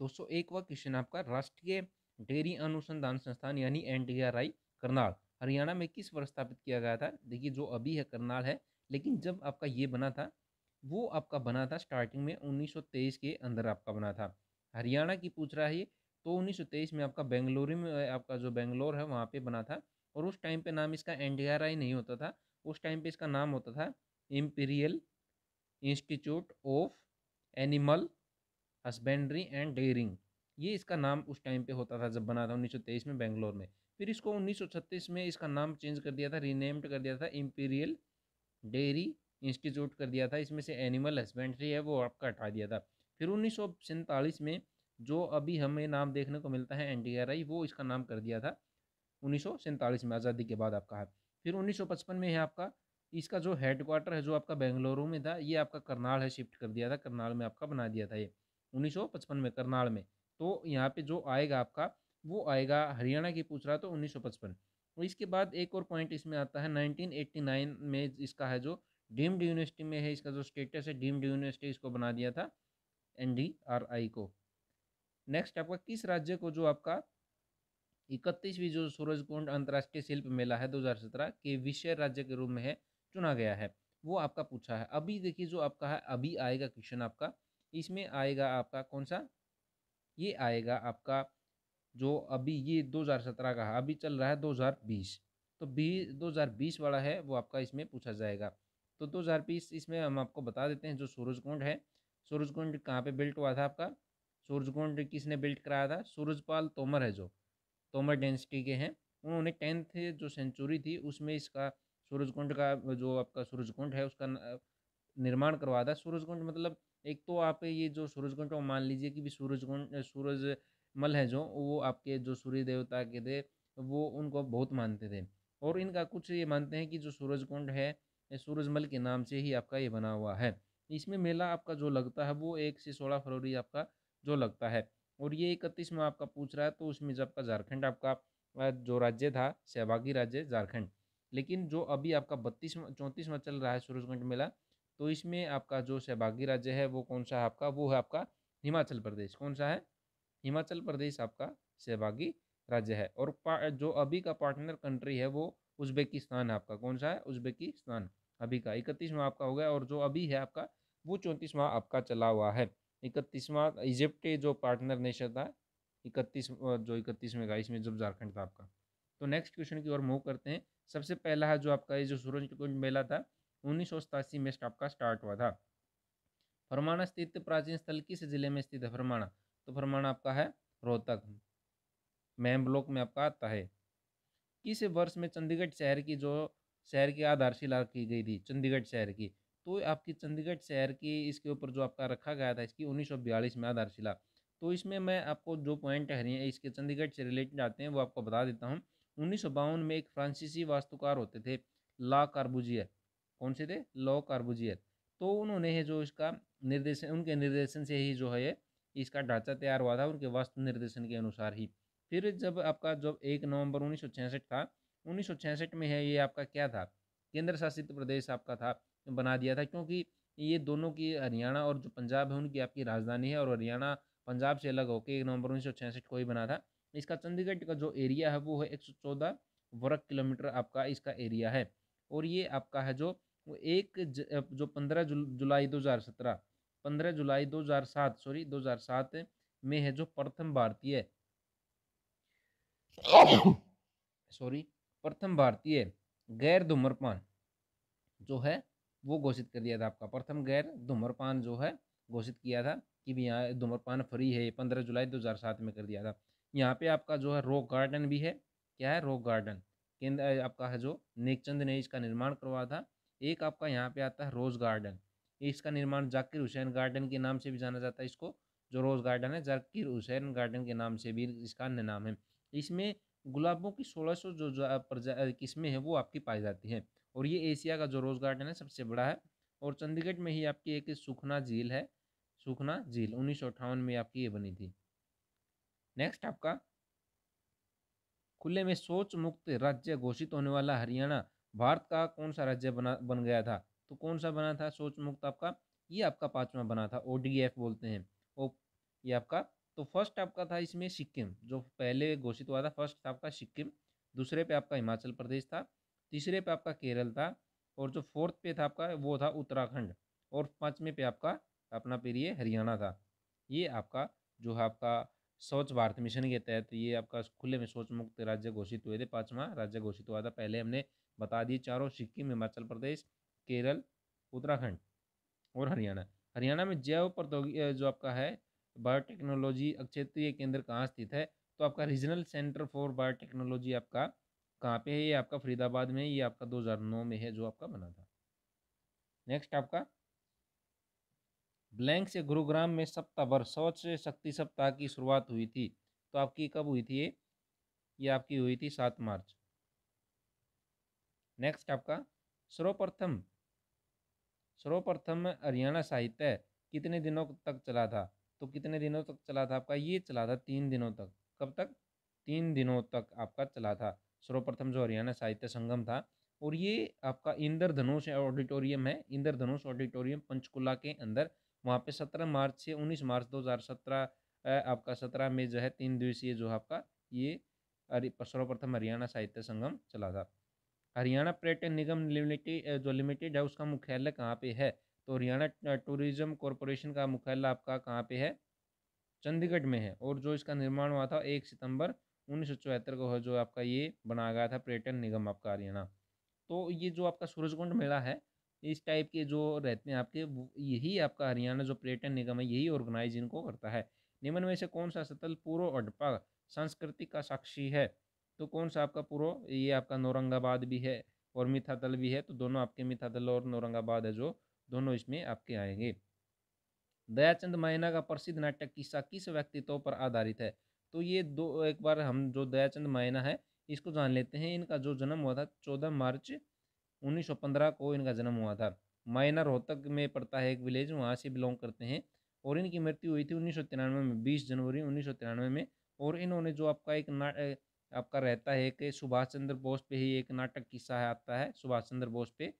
201वां question आपका राष्ट्रीय dairy अनुसंधान संस्थान यानी एन करनाल हरियाणा में किस वर्ष स्थापित किया गया था देखिए जो अभी है करनाल है लेकिन जब आपका ये बना था वो आपका बना था स्टार्टिंग में 1923 के अंदर आपका बना था हरियाणा की पूछ रहा है ये तो 1923 में आपका बेंगलोरी में आपका जो बेंगलोर है वहाँ पे बना था और उस टाइम पे नाम इसका एन नहीं होता था उस टाइम पे इसका नाम होता था imperial institute of animal husbandry and dairying ये इसका नाम उस टाइम पे होता था जब बना था उन्नीस में बेंगलोर में फिर इसको 1936 में इसका नाम चेंज कर दिया था रीनेम्ड कर दिया था इम्पीरियल डेयरी इंस्टीट्यूट कर दिया था इसमें से एनिमल हस्बेंड्री है वो आपका हटा दिया था फिर उन्नीस में जो अभी हमें नाम देखने को मिलता है एन वो इसका नाम कर दिया था उन्नीस में आज़ादी के बाद आपका है फिर उन्नीस में है आपका इसका जो हेडक्वार्टर है जो आपका बेंगलुरु में था ये आपका करनाल है शिफ्ट कर दिया था करनाल में आपका बना दिया था ये 1955 में करनाल में तो यहाँ पे जो आएगा आपका वो आएगा हरियाणा की पूछ रहा तो 1955 और इसके बाद एक और पॉइंट इसमें आता है 1989 में इसका है जो डीम्ड यूनिवर्सिटी में है इसका जो स्टेटस है डीम्ड यूनिवर्सिटी इसको बना दिया था एन को नेक्स्ट आपका किस राज्य को जो आपका इकतीसवीं जो सूरज कुंड अंतर्राष्ट्रीय शिल्प मेला है 2017 के विषय राज्य के रूप में है चुना गया है वो आपका पूछा है अभी देखिए जो आपका है अभी आएगा क्वेश्चन आपका इसमें आएगा आपका कौन सा ये आएगा आपका जो अभी ये 2017 का है अभी चल रहा है 2020 तो बीस 2020 वाला है वो आपका इसमें पूछा जाएगा तो 2020 इसमें हम आपको बता देते हैं जो सूरजकुंड है सूरजकुंड कहाँ पे बिल्ट हुआ था आपका सूरजकुंड किसने बिल्ट कराया था सूरजपाल तोमर है जो तोमर डेंसिटी के हैं उन्होंने टेंथ जो सेंचुरी थी उसमें इसका सूरजकुंड का जो आपका सूरजकुंड है उसका निर्माण करवाया था सूरजकुंड मतलब एक तो आप ये जो सूरजकुंड को मान लीजिए कि भी सूरजकुंड सूरज मल है जो वो आपके जो सूर्य देवता के थे वो उनको बहुत मानते थे और इनका कुछ ये मानते हैं कि जो कुंड है सूरजमल के नाम से ही आपका ये बना हुआ है इसमें मेला आपका जो लगता है वो एक से सोलह फरवरी आपका जो लगता है और ये इकतीस में आपका पूछ रहा है तो उसमें जब आपका झारखंड आपका जो राज्य था सहभागी राज्य झारखंड लेकिन जो अभी आपका चौंतीस चौंतीसवा चल रहा है सूरजकुंड मेला तो इसमें आपका जो सहभागी राज्य है वो कौन सा है आपका वो है आपका हिमाचल प्रदेश कौन सा है हिमाचल प्रदेश आपका सहभागी राज्य है और जो अभी का पार्टनर कंट्री है वो उज्बेकिस्तान है आपका कौन सा है उज्बेकिस्तान अभी का इकतीसवां आपका हो गया और जो अभी है आपका वो चौंतीसवां आपका चला हुआ है इकतीसवां इजिप्ट जो पार्टनर नेशन था इकतीस जो इकतीसवें का इसमें जब झारखंड था आपका तो नेक्स्ट क्वेश्चन की ओर मूव करते हैं सबसे पहला है जो आपका ये जो सूरज कुंज मेला था उन्नीस में इसका आपका स्टार्ट हुआ था फरमाना स्थित प्राचीन स्थल किस जिले में स्थित है फरमाना तो फरमाना आपका है रोहतक मैम ब्लॉक में आपका आता है किस वर्ष में चंडीगढ़ शहर की जो शहर की आधारशिला की गई थी चंडीगढ़ शहर की तो आपकी चंडीगढ़ शहर की इसके ऊपर जो आपका रखा गया था इसकी उन्नीस में आधारशिला तो इसमें मैं आपको जो पॉइंट है इसके चंडीगढ़ से रिलेटेड आते हैं वो आपको बता देता हूँ उन्नीस में एक फ्रांसीसी वास्तुकार होते थे ला कार्बुजिया कौन से थे लॉ कार्बुजियर तो उन्होंने है जो इसका निर्देशन उनके निर्देशन से ही जो है इसका ढांचा तैयार हुआ था उनके वास्तु निर्देशन के अनुसार ही फिर जब आपका जब एक नवंबर उन्नीस था उन्नीस में है ये आपका क्या था केंद्र शासित प्रदेश आपका था बना दिया था क्योंकि ये दोनों की हरियाणा और जो पंजाब है उनकी आपकी राजधानी है और हरियाणा पंजाब से अलग होकर एक नवंबर उन्नीस को ही बना था इसका चंडीगढ़ का जो एरिया है वो है एक वर्ग किलोमीटर आपका इसका एरिया है और ये आपका है जो वो एक ज, जो पंद्रह जु जुलाई दो हज़ार सत्रह पंद्रह जुलाई दो हज़ार सात सॉरी दो हज़ार सात में है जो प्रथम भारतीय सॉरी प्रथम भारतीय गैर धूम्रपान जो है वो घोषित कर दिया था आपका प्रथम गैर धूम्रपान जो है घोषित किया था कि भी यहाँ धूम्रपान फ्री है पंद्रह जुलाई दो हज़ार सात में कर दिया था यहाँ पे आपका जो है रॉक गार्डन भी है क्या है रॉक गार्डन केंद्र आपका है जो नेकचंद ने इसका निर्माण करवाया था एक आपका यहाँ पे आता है रोज़ गार्डन इसका निर्माण जाकिर हुसैन गार्डन के नाम से भी जाना जाता है इसको जो रोज़ गार्डन है जाकिर हुसैन गार्डन के नाम से भी इसका नाम है इसमें गुलाबों की सोलह सौ जो, किस्में हैं वो आपकी पाई जाती हैं और ये एशिया का जो रोज़ गार्डन है सबसे बड़ा है और चंडीगढ़ में ही आपकी एक सुखना झील है सुखना झील उन्नीस में आपकी ये बनी थी नेक्स्ट आपका खुले में सोच मुक्त राज्य घोषित होने वाला हरियाणा भारत का कौन सा राज्य बना बन गया था तो कौन सा बना था सोच मुक्त आपका ये आपका पाँचवा बना था ओ बोलते हैं ओ ये आपका तो फर्स्ट आपका था इसमें सिक्किम जो पहले घोषित हुआ था फर्स्ट था आपका सिक्किम दूसरे पे आपका हिमाचल प्रदेश था तीसरे पे आपका केरल था और जो फोर्थ पे था आपका वो था उत्तराखंड और पाँचवें पे आपका अपना पेरिए हरियाणा था ये आपका जो है आपका स्वच्छ भारत मिशन के तहत ये आपका खुले में सोच मुक्त राज्य घोषित हुए थे पाँचवा राज्य घोषित हुआ था पहले हमने बता दिए चारों सिक्किम हिमाचल प्रदेश केरल उत्तराखंड और हरियाणा हरियाणा में जैव प्रौद्योगिक जो आपका है बायोटेक्नोलॉजी क्षेत्रीय केंद्र कहाँ स्थित है तो आपका रीजनल सेंटर फॉर बायोटेक्नोलॉजी आपका कहाँ पे है ये आपका फरीदाबाद में ये आपका 2009 में है जो आपका बना था नेक्स्ट आपका ब्लैंक से गुरुग्राम में सप्ताह भर शौच शक्ति सप्ताह की शुरुआत हुई थी तो आपकी कब हुई थी ये ये आपकी हुई थी सात मार्च नेक्स्ट आपका सर्वप्रथम सर्वप्रथम हरियाणा साहित्य कितने दिनों तक चला था तो कितने दिनों तक चला था आपका ये चला था तीन दिनों तक कब तक तीन दिनों तक आपका चला था सर्वप्रथम जो हरियाणा साहित्य संगम था और ये आपका इंद्रधनुष ऑडिटोरियम है इंद्रधनुष ऑडिटोरियम पंचकुला के अंदर वहाँ पे सत्रह मार्च से उन्नीस मार्च दो हज़ार सत्रह आपका सत्रह में जो है तीन दिवसीय जो आपका ये सर्वप्रथम हरियाणा साहित्य संगम चला था हरियाणा पर्यटन निगम लिमिटेड जो लिमिटेड है उसका मुख्यालय कहाँ पे है तो हरियाणा टूरिज्म कॉरपोरेशन का मुख्यालय आपका कहाँ पे है चंडीगढ़ में है और जो इसका निर्माण हुआ था एक सितंबर उन्नीस को जो आपका ये बनाया गया था पर्यटन निगम आपका हरियाणा तो ये जो आपका सूरजकुंड मेला है इस टाइप के जो रहते हैं आपके यही आपका हरियाणा जो पर्यटन निगम है यही ऑर्गेनाइज इनको करता है निम्न में से कौन सा स्थल पूर्व अडपा संस्कृति का साक्षी है तो कौन सा आपका पूरा ये आपका नौरंगाबाद भी है और मिथातल भी है तो दोनों आपके मिथातल और नौरंगाबाद है जो दोनों इसमें आपके आएंगे दयाचंद मायना का प्रसिद्ध नाटक किस्सा किस व्यक्तित्व पर आधारित है तो ये दो एक बार हम जो दयाचंद मायना है इसको जान लेते हैं इनका जो जन्म हुआ था चौदह मार्च 1915 को इनका जन्म हुआ था मायना रोहतक में पड़ता है एक विलेज वहाँ से बिलोंग करते हैं और इनकी मृत्यु हुई थी उन्नीस में बीस जनवरी उन्नीस में और इन्होंने जो आपका एक आपका रहता है कि सुभाष चंद्र बोस पे ही एक नाटक किस्सा आता है सुभाष चंद्र बोस पे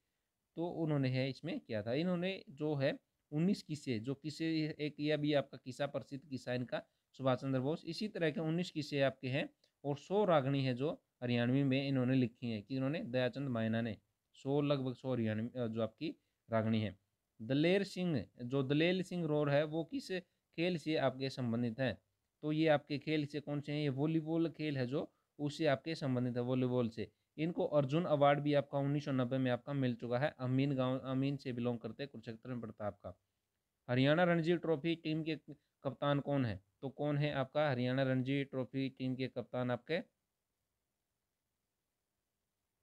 तो उन्होंने है इसमें किया था इन्होंने जो है उन्नीस किस्से जो किस्से एक यह भी आपका किस्सा प्रसिद्ध किस्सा इनका सुभाष चंद्र बोस इसी तरह के उन्नीस किस्से आपके हैं और सौ रागणी है जो हरियाणवी में इन्होंने लिखी हैं कि इन्होंने दयाचंद मायना ने सौ लगभग सौ हरियाणवी जो आपकी रागणी है दलेर सिंह जो दलेर सिंह रोर है वो किस खेल से आपके संबंधित हैं तो ये आपके खेल से कौन से हैं ये वॉलीबॉल खेल है जो उससे आपके संबंधित है वॉलीबॉल से इनको अर्जुन अवार्ड भी आपका उन्नीस में आपका मिल चुका है अमीन गांव अमीन से बिलोंग करते कुरुक्षेत्र में प्रताप का हरियाणा रणजी ट्रॉफी टीम के कप्तान कौन है तो कौन है आपका हरियाणा रणजी ट्रॉफी टीम के कप्तान आपके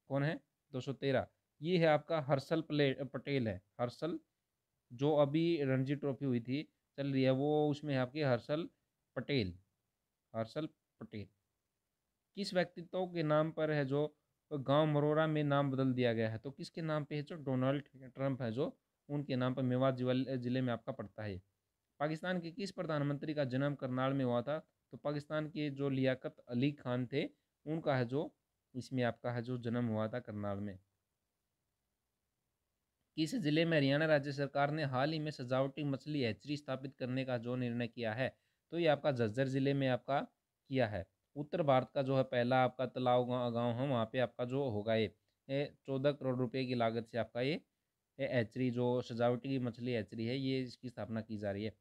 कौन है 213 ये है आपका हर्षल प्ले पटेल है हर्षल जो अभी रणजी ट्रॉफी हुई थी चल रही है वो उसमें है आपके हर्षल पटेल हर्षल पटेल किस व्यक्तित्व के नाम पर है जो गांव मरोरा में नाम बदल दिया गया है तो किसके नाम पे है जो डोनाल्ड ट्रंप है जो उनके नाम पर मेवात जिले में आपका पड़ता है पाकिस्तान के किस प्रधानमंत्री का जन्म करनाल में हुआ था तो पाकिस्तान के जो लियाकत अली खान थे उनका है जो इसमें आपका है जो जन्म हुआ था करनाल में किस जिले में हरियाणा राज्य सरकार ने हाल ही में सजावटी मछली हैचरी स्थापित करने का जो निर्णय किया है तो ये आपका झज्जर जिले में आपका किया है उत्तर भारत का जो है पहला आपका तलाव गाँव है वहाँ पे आपका जो होगा ये चौदह करोड़ रुपए की लागत से आपका ये एचरी जो सजावटी की मछली एचरी है ये इसकी स्थापना की जा रही है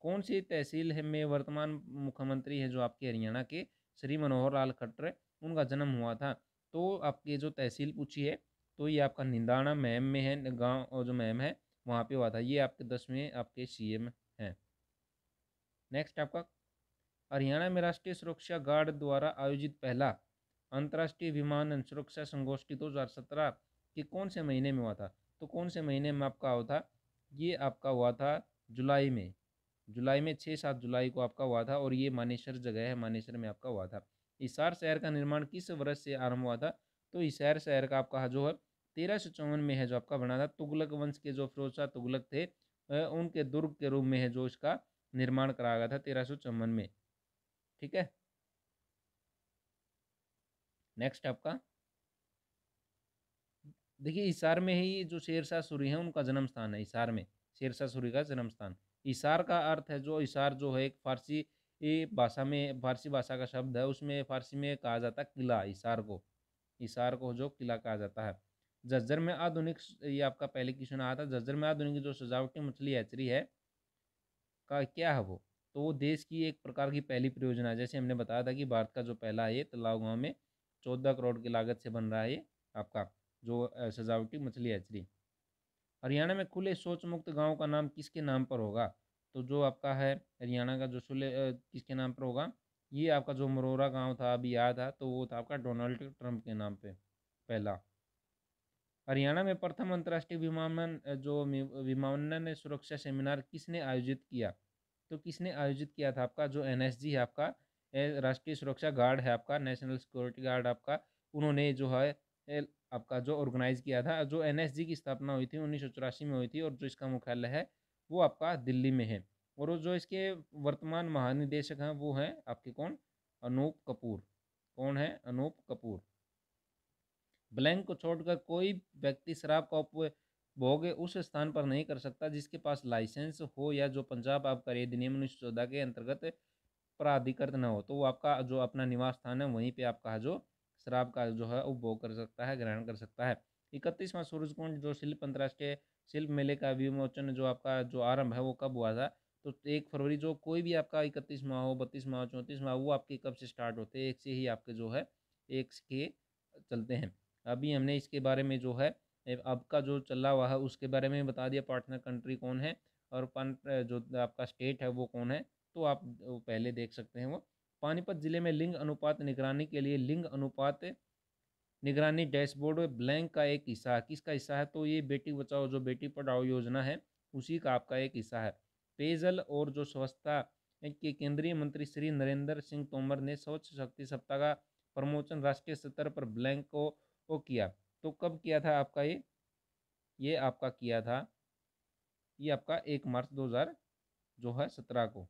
कौन सी तहसील है में वर्तमान मुख्यमंत्री हैं जो आपके हरियाणा के श्री मनोहर लाल खट्टर उनका जन्म हुआ था तो आपकी जो तहसील पूछी है तो ये आपका निंदाणा मैम में है गाँव और जो मैम है वहाँ पे हुआ था ये आपके दसवें आपके सी हैं नेक्स्ट आपका हरियाणा में राष्ट्रीय सुरक्षा गार्ड द्वारा आयोजित पहला अंतर्राष्ट्रीय विमानन सुरक्षा संगोष्ठी 2017 के कौन से महीने में हुआ था तो कौन से महीने में आपका हुआ था ये आपका हुआ था जुलाई में जुलाई में छः सात जुलाई को आपका हुआ था और ये मानेसर जगह है मानेसर में आपका हुआ था हिसार शहर का निर्माण किस वर्ष से आरंभ हुआ था तो हिसार शहर का आपका जो है तेरह सौ चौवन में है जो आपका बना था तुगलक वंश के जो फिरोज शाह तुगलक थे उनके दुर्ग के रूप में है जो इसका निर्माण कराया गया था तेरह सौ चौवन में ठीक है नेक्स्ट आपका देखिए इशार में ही जो शेरशाह सूरी है उनका जन्म स्थान है इसार में शेरशाह सूरी का जन्म स्थान हिसार का अर्थ है जो इशार जो है एक फारसी भाषा में फारसी भाषा का शब्द है उसमें फारसी में कहा जाता है किला हिसार को हिसार को जो किला कहा जाता है जज्जर में आधुनिक ये आपका पहले क्वेश्चन आया था जज्जर में आधुनिक जो सजावटी मछली एचरी है का क्या है वो तो वो देश की एक प्रकार की पहली परियोजना है जैसे हमने बताया था कि भारत का जो पहला है ये गाँव में चौदह करोड़ की लागत से बन रहा है ये आपका जो सजावटी मछली एचरी हरियाणा में खुले सोच मुक्त गाँव का नाम किसके नाम पर होगा तो जो आपका है हरियाणा का जो सुले किसके नाम पर होगा ये आपका जो मरोरा गांव था अभी याद था तो वो था आपका डोनाल्ड ट्रंप के नाम पे पहला हरियाणा में प्रथम अंतर्राष्ट्रीय विमानन जो विमानन सुरक्षा सेमिनार किसने आयोजित किया तो किसने आयोजित किया था आपका जो एन है आपका राष्ट्रीय सुरक्षा गार्ड है आपका नेशनल सिक्योरिटी गार्ड आपका उन्होंने जो है आपका जो ऑर्गेनाइज किया था जो एन की स्थापना हुई थी उन्नीस में हुई थी और जो इसका मुख्यालय है वो आपका दिल्ली में है और जो इसके वर्तमान महानिदेशक हैं वो हैं आपके कौन अनूप कपूर कौन है अनूप कपूर ब्लैंक को छोड़कर कोई व्यक्ति शराब का भोग उस स्थान पर नहीं कर सकता जिसके पास लाइसेंस हो या जो पंजाब आबकारी अधिनियम उन्नीस सौ चौदह के अंतर्गत प्राधिकृत न हो तो वो आपका जो अपना निवास स्थान है वहीं पे आपका जो शराब का जो है वो भोग कर सकता है ग्रहण कर सकता है इकतीसवां कुंड जो शिल्प अंतर्राष्ट्रीय शिल्प मेले का विमोचन जो आपका जो आरंभ है वो कब हुआ था तो एक फरवरी जो कोई भी आपका इकतीस माह हो बत्तीस माह हो चौंतीस माह वो आपके कब से स्टार्ट होते हैं एक से ही आपके जो है एक के चलते हैं अभी हमने इसके बारे में जो है आपका जो चला हुआ है उसके बारे में बता दिया पार्टनर कंट्री कौन है और जो आपका स्टेट है वो कौन है तो आप पहले देख सकते हैं वो पानीपत ज़िले में लिंग अनुपात निगरानी के लिए लिंग अनुपात निगरानी डैशबोर्ड ब्लैंक का एक हिस्सा है किसका हिस्सा है तो ये बेटी बचाओ जो बेटी पढ़ाओ योजना है उसी का आपका एक हिस्सा है पेयजल और जो स्वच्छता के केंद्रीय मंत्री श्री नरेंद्र सिंह तोमर ने स्वच्छ शक्ति सप्ताह का प्रमोचन राष्ट्रीय स्तर पर ब्लैंक को, को किया तो कब किया था आपका ये ये आपका किया था ये आपका एक मार्च दो हज़ार जो है सत्रह को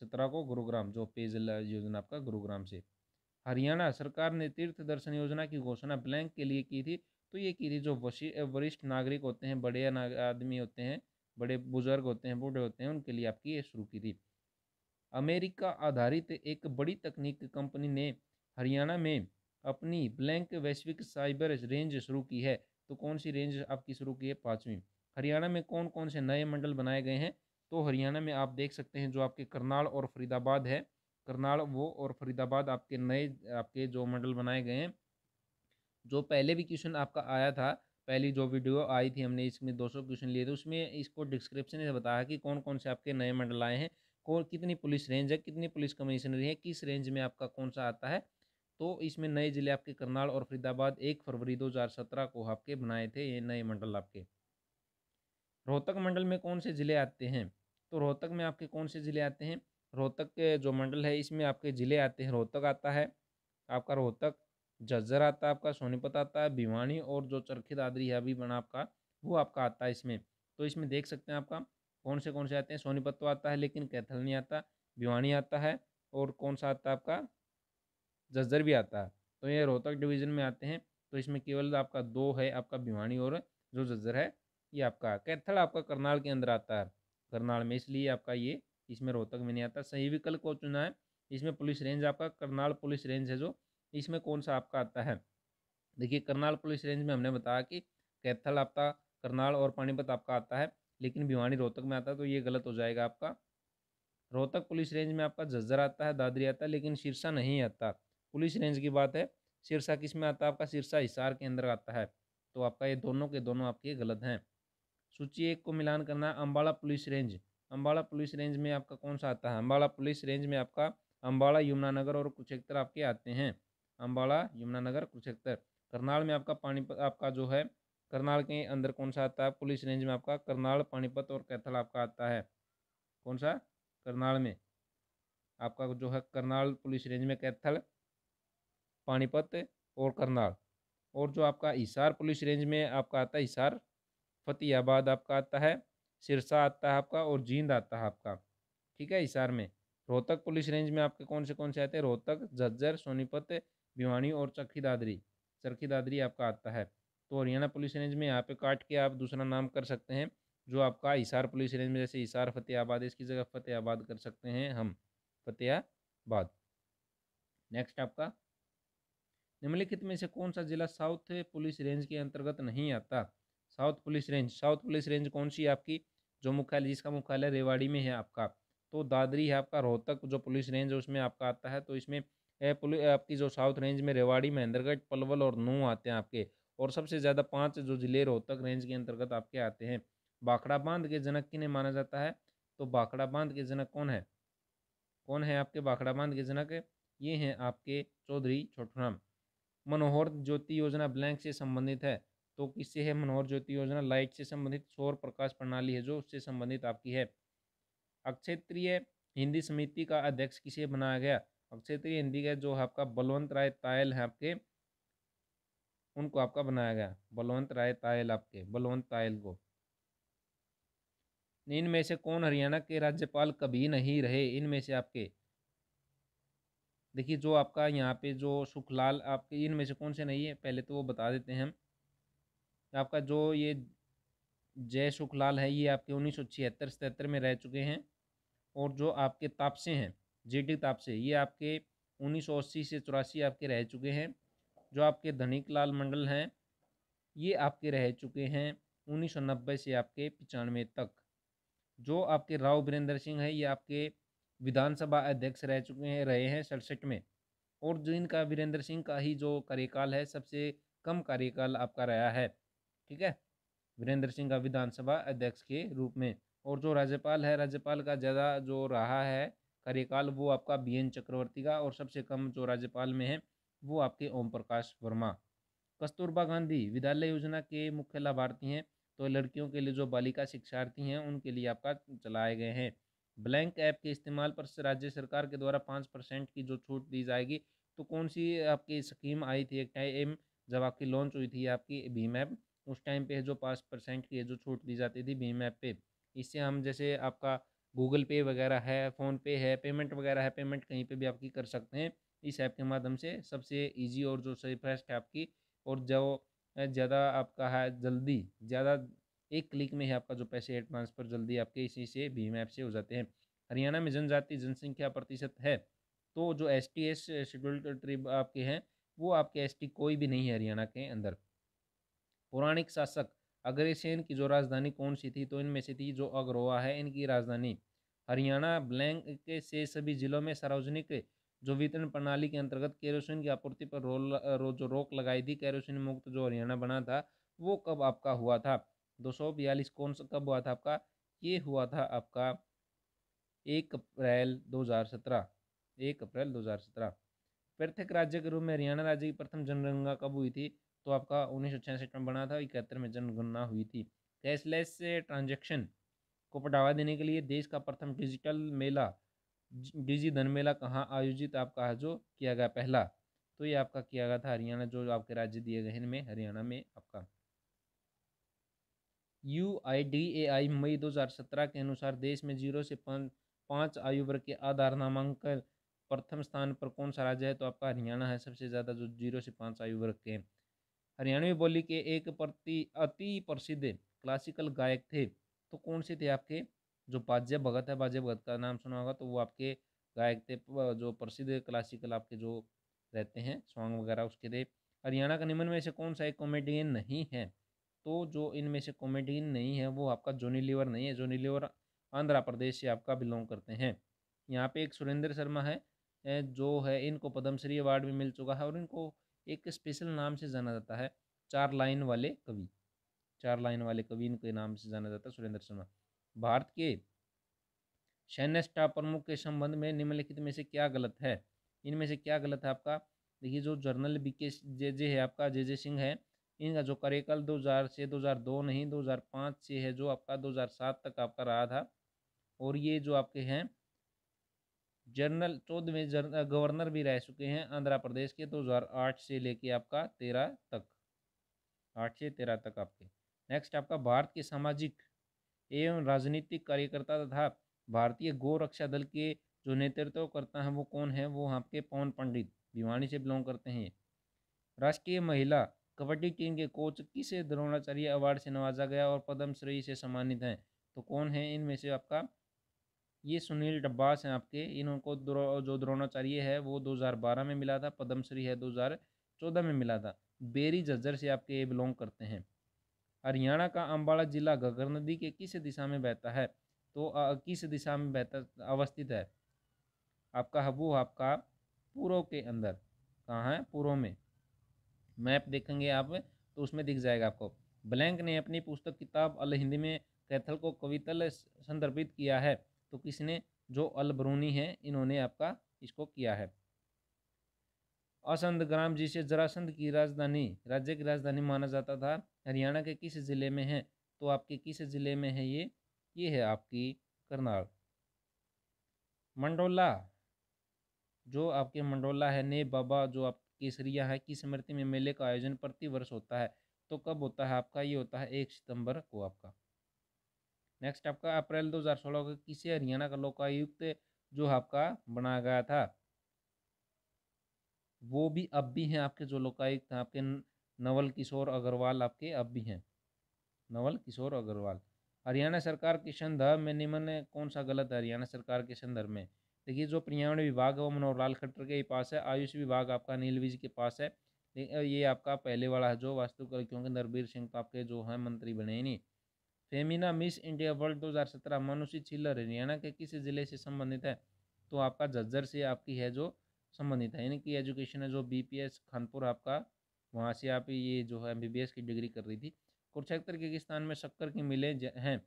सत्रह को गुरुग्राम जो पेयजल योजना आपका गुरुग्राम से हरियाणा सरकार ने तीर्थ दर्शन योजना की घोषणा ब्लैंक के लिए की थी तो ये की थी जो वरिष्ठ नागरिक होते हैं बड़े आदमी होते हैं बड़े बुजुर्ग होते हैं बूढ़े होते हैं उनके लिए आपकी ये शुरू की थी अमेरिका आधारित एक बड़ी तकनीक कंपनी ने हरियाणा में अपनी ब्लैंक वैश्विक साइबर रेंज शुरू की है तो कौन सी रेंज आपकी शुरू की है पाँचवीं हरियाणा में कौन कौन से नए मंडल बनाए गए हैं तो हरियाणा में आप देख सकते हैं जो आपके करनाल और फरीदाबाद है करनाल वो और फरीदाबाद आपके नए आपके जो मंडल बनाए गए हैं जो पहले भी क्वेश्चन आपका आया था पहली जो वीडियो आई थी हमने इसमें 200 क्वेश्चन लिए थे उसमें इसको डिस्क्रिप्शन में बताया कि कौन कौन से आपके नए मंडल आए हैं कौन कितनी पुलिस रेंज है कितनी पुलिस कमिश्नरी है किस रेंज में आपका कौन सा आता है तो इसमें नए ज़िले आपके करनाल और फरीदाबाद एक फरवरी 2017 को आपके बनाए थे ये नए मंडल आपके रोहतक मंडल में कौन से ज़िले आते हैं तो रोहतक में आपके कौन से ज़िले आते हैं रोहतक के जो मंडल है इसमें आपके ज़िले आते हैं रोहतक आता है आपका रोहतक झज्जर आता है आपका सोनीपत आता है भिवानी और जो चरखी दादरी है अभी बना आपका वो आपका आता है इसमें तो इसमें देख सकते हैं आपका कौन से कौन से आते हैं सोनीपत तो आता है लेकिन कैथल नहीं आता भिवानी आता है और कौन सा आता है आपका जज्जर भी आता है तो ये रोहतक डिवीज़न में आते हैं तो इसमें केवल आपका दो है आपका भिवानी और जो जज्जर है ये आपका कैथल आपका करनाल के अंदर आता है करनाल में इसलिए आपका ये इसमें रोहतक में नहीं आता सही विकल्प को चुना है इसमें पुलिस रेंज आपका करनाल पुलिस रेंज है जो इसमें कौन सा आपका आता है देखिए करनाल पुलिस रेंज में हमने बताया कि कैथल आपका करनाल और पानीपत आपका आता है लेकिन भिवानी रोहतक में आता है तो ये गलत हो जाएगा आपका रोहतक पुलिस रेंज में आपका जज्जर आता है दादरी आता है लेकिन शीर्षा नहीं आता पुलिस रेंज की बात है सिरसा किस में आता है आपका सिरसा हिसार के अंदर आता है तो आपका ये दोनों के दोनों आपके गलत हैं सूची एक को मिलान करना है Ambala police range Ambala police range में आपका कौन सा आता है अम्बाड़ा पुलिस रेंज में आपका अम्बाड़ा यमुनानगर और कुछेक्तर आपके आते हैं अम्बाड़ा यमुनानगर कुछेक्तर करनाल में आपका पानीपत आपका जो है करनाल के अंदर कौन सा आता है पुलिस रेंज में आपका करनाल पानीपत और कैथल आपका आता है कौन सा करनाल में आपका जो है करनाल पुलिस रेंज में कैथल पानीपत और करनाल और जो आपका हिसार पुलिस रेंज में आपका आता है हिसार फतेहाबाद आपका आता है सिरसा आता है आपका और जींद आता है आपका ठीक है हिसार में रोहतक पुलिस रेंज में आपके कौन से कौन से आते हैं रोहतक झज्जर सोनीपत भिवानी और चरखी दादरी चरखी दादरी आपका आता है तो हरियाणा पुलिस रेंज में यहाँ पे काट के आप दूसरा नाम कर सकते हैं जो आपका हिसार पुलिस रेंज में जैसे हिसार फतेहाबाद इसकी जगह फतेहाबाद कर सकते हैं हम फतेहाबाद नेक्स्ट आपका निम्नलिखित में से कौन सा जिला साउथ पुलिस रेंज के अंतर्गत नहीं आता south police range south police range कौन सी आपकी जो मुख्यालय जिसका मुख्यालय रेवाड़ी में है आपका तो दादरी है आपका रोहतक जो पुलिस रेंज है उसमें आपका आता है तो इसमें पुलिस आपकी जो साउथ रेंज में रेवाड़ी महेंद्रगढ़ पलवल और नू आते हैं आपके और सबसे ज़्यादा पाँच जो जिले रोहतक रेंज के अंतर्गत आपके आते हैं बाखड़ा बांध के जनक किन्हें माना जाता है तो बाखड़ा बांध के जनक कौन है कौन है आपके बाखड़ा बांध के जनक ये हैं आपके चौधरी छोटूराम मनोहर ज्योति योजना ब्लैंक से संबंधित है तो किससे है मनोहर ज्योति योजना लाइट से संबंधित सौर प्रकाश प्रणाली है जो उससे संबंधित आपकी है अक्षेत्रीय हिंदी समिति का अध्यक्ष किसे बनाया गया अक्षेत्रीय हिंदी का जो आपका बलवंत राय तायल है आपके उनको आपका बनाया गया बलवंत राय तायल आपके बलवंत तायल को इनमें से कौन हरियाणा के राज्यपाल कभी नहीं रहे इनमें से आपके देखिए जो आपका यहाँ पे जो सुखलाल आपके इनमें से कौन से नहीं है पहले तो वो बता देते हैं हम आपका जो ये जय सुखलाल है ये आपके उन्नीस सौ छिहत्तर सतहत्तर में रह चुके हैं और जो आपके तापसे हैं जे डी तापसे ये आपके उन्नीस सौ अस्सी से चौरासी आपके रह चुके हैं जो आपके धनिक लाल मंडल हैं ये आपके रह चुके हैं उन्नीस सौ नब्बे से आपके पचानवे तक जो आपके राव बीरेंद्र सिंह है ये आपके विधानसभा अध्यक्ष रह चुके हैं रहे हैं सड़सठ में और जो इनका वीरेंद्र सिंह का ही जो कार्यकाल है सबसे कम कार्यकाल आपका रहा है ठीक है वीरेंद्र सिंह का विधानसभा अध्यक्ष के रूप में और जो राज्यपाल है राज्यपाल का ज़्यादा जो रहा है कार्यकाल वो आपका बी एन चक्रवर्ती का और सबसे कम जो राज्यपाल में है वो आपके ओम प्रकाश वर्मा कस्तूरबा गांधी विद्यालय योजना के मुख्य लाभार्थी हैं तो लड़कियों के लिए जो बालिका शिक्षार्थी हैं उनके लिए आपका चलाए गए हैं ब्लैंक ऐप के इस्तेमाल पर राज्य सरकार के द्वारा पाँच परसेंट की जो छूट दी जाएगी तो कौन सी आपकी स्कीम आई थी एक टाइम जब आपकी लॉन्च हुई थी आपकी भीम ऐप उस टाइम पे जो पाँच परसेंट की जो छूट दी जाती थी भीम ऐप पे इससे हम जैसे आपका गूगल पे वगैरह है फ़ोन पे है पेमेंट वगैरह है पेमेंट कहीं पे भी आपकी कर सकते हैं इस ऐप के माध्यम से सबसे ईजी और जो सेफेस्ट है आपकी और जो ज़्यादा आपका है जल्दी ज़्यादा एक क्लिक में ही आपका जो पैसे है ट्रांसफ़र जल्दी आपके इसी से भीम ऐप से हो जाते हैं हरियाणा में जनजाति जनसंख्या प्रतिशत है तो जो S T S scheduled tribe आपके हैं वो आपके एस टी कोई भी नहीं है हरियाणा के अंदर पौराणिक शासक अग्रसेन की जो राजधानी कौन सी थी तो इनमें से थी जो अग्रोहा है इनकी राजधानी हरियाणा ब्लैंक के से सभी जिलों में सार्वजनिक जो वितरण प्रणाली के अंतर्गत केरोसिन की आपूर्ति पर रोल रो, जो रोक लगाई थी केरोसिन मुक्त जो हरियाणा बना था वो कब आपका हुआ था दो सौ बयालीस कौन सा कब हुआ था आपका ये हुआ था आपका एक अप्रैल दो हज़ार सत्रह एक अप्रैल दो हज़ार सत्रह पृथक राज्य के रूप में हरियाणा राज्य की प्रथम जनगणना कब हुई थी तो आपका उन्नीस में बना था इकहत्तर में जनगणना हुई थी कैशलेस ट्रांजेक्शन को बढ़ावा देने के लिए देश का प्रथम डिजिटल मेला डिजी धन मेला कहाँ आयोजित आपका जो किया गया पहला तो ये आपका किया गया था हरियाणा जो आपके राज्य दिए गए हैं में हरियाणा में आपका यू आई डी ए आई मई 2017 के अनुसार देश में जीरो से पाँच पाँच आयु वर्ग के आधार नामांकन प्रथम स्थान पर कौन सा राज्य है तो आपका हरियाणा है सबसे ज़्यादा जो जीरो से पाँच आयु वर्ग के हरियाणवी बोली के एक प्रति अति प्रसिद्ध क्लासिकल गायक थे तो कौन से थे आपके जो बाज्य भगत है बाज्य भगत का नाम सुना होगा तो वो आपके गायक थे जो प्रसिद्ध क्लासिकल आपके जो रहते हैं सॉन्ग वगैरह उसके थे हरियाणा का निम्न में से कौन सा एक कॉमेडियन नहीं है तो जो इनमें से कॉमेडियन नहीं है वो आपका जोनी लीवर नहीं है जोनी लीवर आंध्र प्रदेश से आपका बिलोंग करते हैं यहाँ पे एक सुरेंद्र शर्मा है जो है इनको पद्मश्री अवार्ड भी मिल चुका है और इनको एक स्पेशल नाम से जाना जाता है चार लाइन वाले कवि चार लाइन वाले कवि इनके नाम से जाना जाता है सुरेंद्र शर्मा भारत के सैन्य स्टाफ प्रमुख के संबंध में निम्नलिखित में से क्या गलत है इनमें से क्या गलत है आपका देखिए जो जर्नल बी के जे जे है आपका जे जे सिंह है इनका जो करेकल 2000 से 2002 नहीं 2005 से है जो आपका 2007 तक आपका रहा था और ये जो आपके हैं जनरल चौदहवें गवर्नर भी रह चुके हैं आंध्र प्रदेश के 2008 से लेके आपका तेरह तक आठ से तेरह तक आपके नेक्स्ट आपका भारत के सामाजिक एवं राजनीतिक कार्यकर्ता तथा भारतीय गोरक्षा दल के जो नेतृत्व करता है वो कौन है वो आपके पवन पंडित भिवानी से बिलोंग करते हैं राष्ट्रीय महिला कबड्डी टीम के कोच किसे द्रोणाचार्य अवार्ड से नवाजा गया और पद्मश्री से सम्मानित हैं तो कौन है इनमें से आपका ये सुनील डब्बास हैं आपके इनको द्रो, जो द्रोणाचार्य है वो 2012 में मिला था पद्मश्री है 2014 में मिला था बेरी जज्जर से आपके ये बिलोंग करते हैं हरियाणा का अम्बाड़ा जिला घग्गर नदी के किस दिशा में बहता है तो आ, किस दिशा में बहता अवस्थित है आपका हबू आपका पूर्व के अंदर कहाँ है पूर्व में मैप देखेंगे आप तो उसमें दिख जाएगा आपको ब्लैंक ने अपनी पुस्तक किताब अल हिंदी में कैथल को कवितल संदर्भित किया है तो किसने जो अल बरूनी है इन्होंने आपका इसको किया है असंध ग्राम जिसे जरासंध की राजधानी राज्य की राजधानी माना जाता था हरियाणा के किस ज़िले में है तो आपके किस ज़िले में है ये ये है आपकी करनाल मंडोला जो आपके मंडोला है ने बाबा जो आप केसरिया है की स्मृति में मेले का आयोजन प्रति वर्ष होता है तो कब होता है आपका ये होता है एक सितंबर को आपका नेक्स्ट आपका अप्रैल 2016 का किसे हरियाणा का लोकायुक्त जो आपका बनाया गया था वो भी अब भी हैं आपके जो लोकायुक्त हैं आपके नवल किशोर अग्रवाल आपके अब भी हैं नवल किशोर अग्रवाल हरियाणा सरकार के संदर्भ में निम्न कौन सा गलत है हरियाणा सरकार के संदर्भ में देखिए जो पर्यावरण विभाग है वो मनोहर लाल खट्टर के ही पास है आयुष विभाग आपका अनिल विज के पास है ये आपका पहले वाला है जो वास्तुकला क्योंकि नरबीर सिंह तो आपके जो है मंत्री बने नहीं Femina Miss India World 2017 Manushi Chhillar Haryana के किस जिले से संबंधित है तो आपका झज्जर से आपकी है जो संबंधित है यानी कि एजुकेशन है जो एस खानपुर आपका वहाँ से आप ये जो है एस की डिग्री कर रही थी कुरुक्षेत्र के किस स्थान में शक्कर की मिले हैं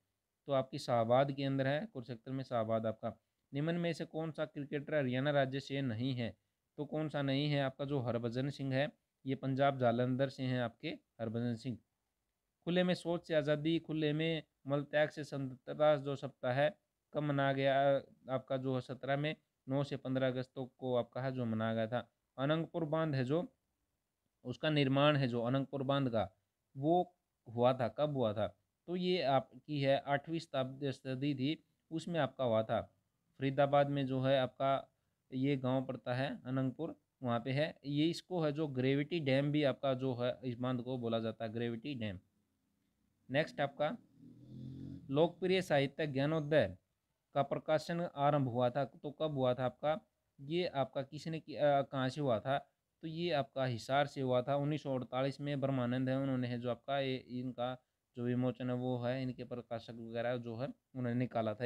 तो आपकी शाहबाद के अंदर है कुरुक्षेत्र में शाहबाद आपका निम्न में से कौन सा क्रिकेटर हरियाणा राज्य से नहीं है तो कौन सा नहीं है आपका जो हरभजन सिंह है ये पंजाब जालंधर से हैं आपके हरभजन सिंह खुले में सोच से आज़ादी खुले में मल त्याग से स्वतंत्रता जो सप्ताह है कब मनाया गया आपका जो है सत्रह में नौ से पंद्रह अगस्त को आपका है जो मनाया गया था अनंगपुर बांध है जो उसका निर्माण है जो अनंगपुर बांध का वो हुआ था कब हुआ था तो ये आपकी है आठवीं शताब्दी थी उसमें आपका हुआ था फरीदाबाद में जो है आपका ये गांव पड़ता है अनंगपुर वहाँ पे है ये इसको है जो ग्रेविटी डैम भी आपका जो है इस बांध को बोला जाता है ग्रेविटी डैम नेक्स्ट आपका लोकप्रिय साहित्य ज्ञानोदय का प्रकाशन आरंभ हुआ था तो कब हुआ था आपका ये आपका किसने कहाँ से हुआ था तो ये आपका हिसार से हुआ था उन्नीस में ब्रह्मानंद है उन्होंने जो आपका ये इनका जो विमोचन है वो है इनके प्रकाशक वगैरह जो है उन्होंने निकाला था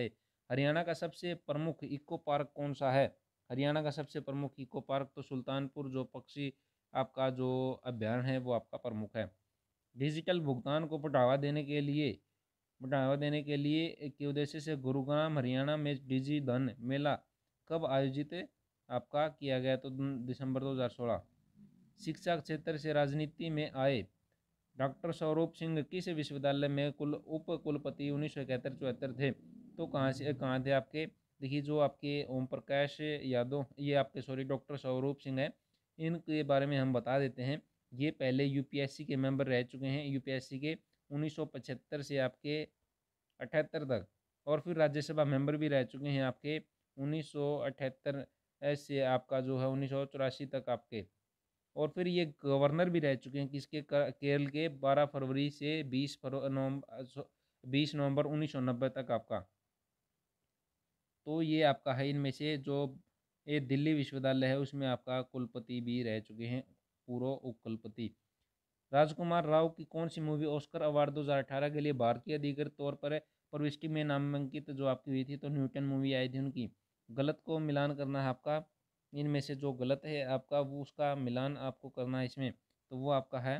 हरियाणा का सबसे प्रमुख इको पार्क कौन सा है हरियाणा का सबसे प्रमुख इको पार्क तो सुल्तानपुर जो पक्षी आपका जो अभ्यारण है वो आपका प्रमुख है डिजिटल भुगतान को बढ़ावा देने के लिए बढ़ावा देने के लिए के उद्देश्य से गुरुग्राम हरियाणा में डिजी धन मेला कब आयोजित आपका किया गया तो दिसंबर 2016 शिक्षा क्षेत्र से राजनीति में आए डॉक्टर सौरभ सिंह किस विश्वविद्यालय में कुल उप कुलपति उन्नीस सौ इकहत्तर चौहत्तर थे तो कहाँ से कहाँ थे आपके देखिए जो आपके ओम प्रकाश यादव ये आपके सॉरी डॉक्टर स्वरूप सिंह हैं इनके बारे में हम बता देते हैं ये पहले यूपीएससी के मेंबर रह चुके हैं यूपीएससी के 1975 से आपके अठहत्तर तक और फिर राज्यसभा मेंबर भी रह चुके हैं आपके 1978 से आपका जो है उन्नीस तक आपके और फिर ये गवर्नर भी रह चुके हैं किसके केरल के 12 फरवरी से 20 फरवरी नवंबर 20 नवंबर 1990 तक आपका तो ये आपका है इनमें से जो ये दिल्ली विश्वविद्यालय है उसमें आपका कुलपति भी रह चुके हैं पूर्व उपकुलपति राजकुमार राव की कौन सी मूवी ऑस्कर अवार्ड 2018 के लिए भारतीय अधिकृत तौर पर प्रविष्टि में नामांकित जो आपकी हुई थी तो न्यूटन मूवी आई थी उनकी गलत को मिलान करना है आपका इनमें से जो गलत है आपका वो उसका मिलान आपको करना है इसमें तो वो आपका है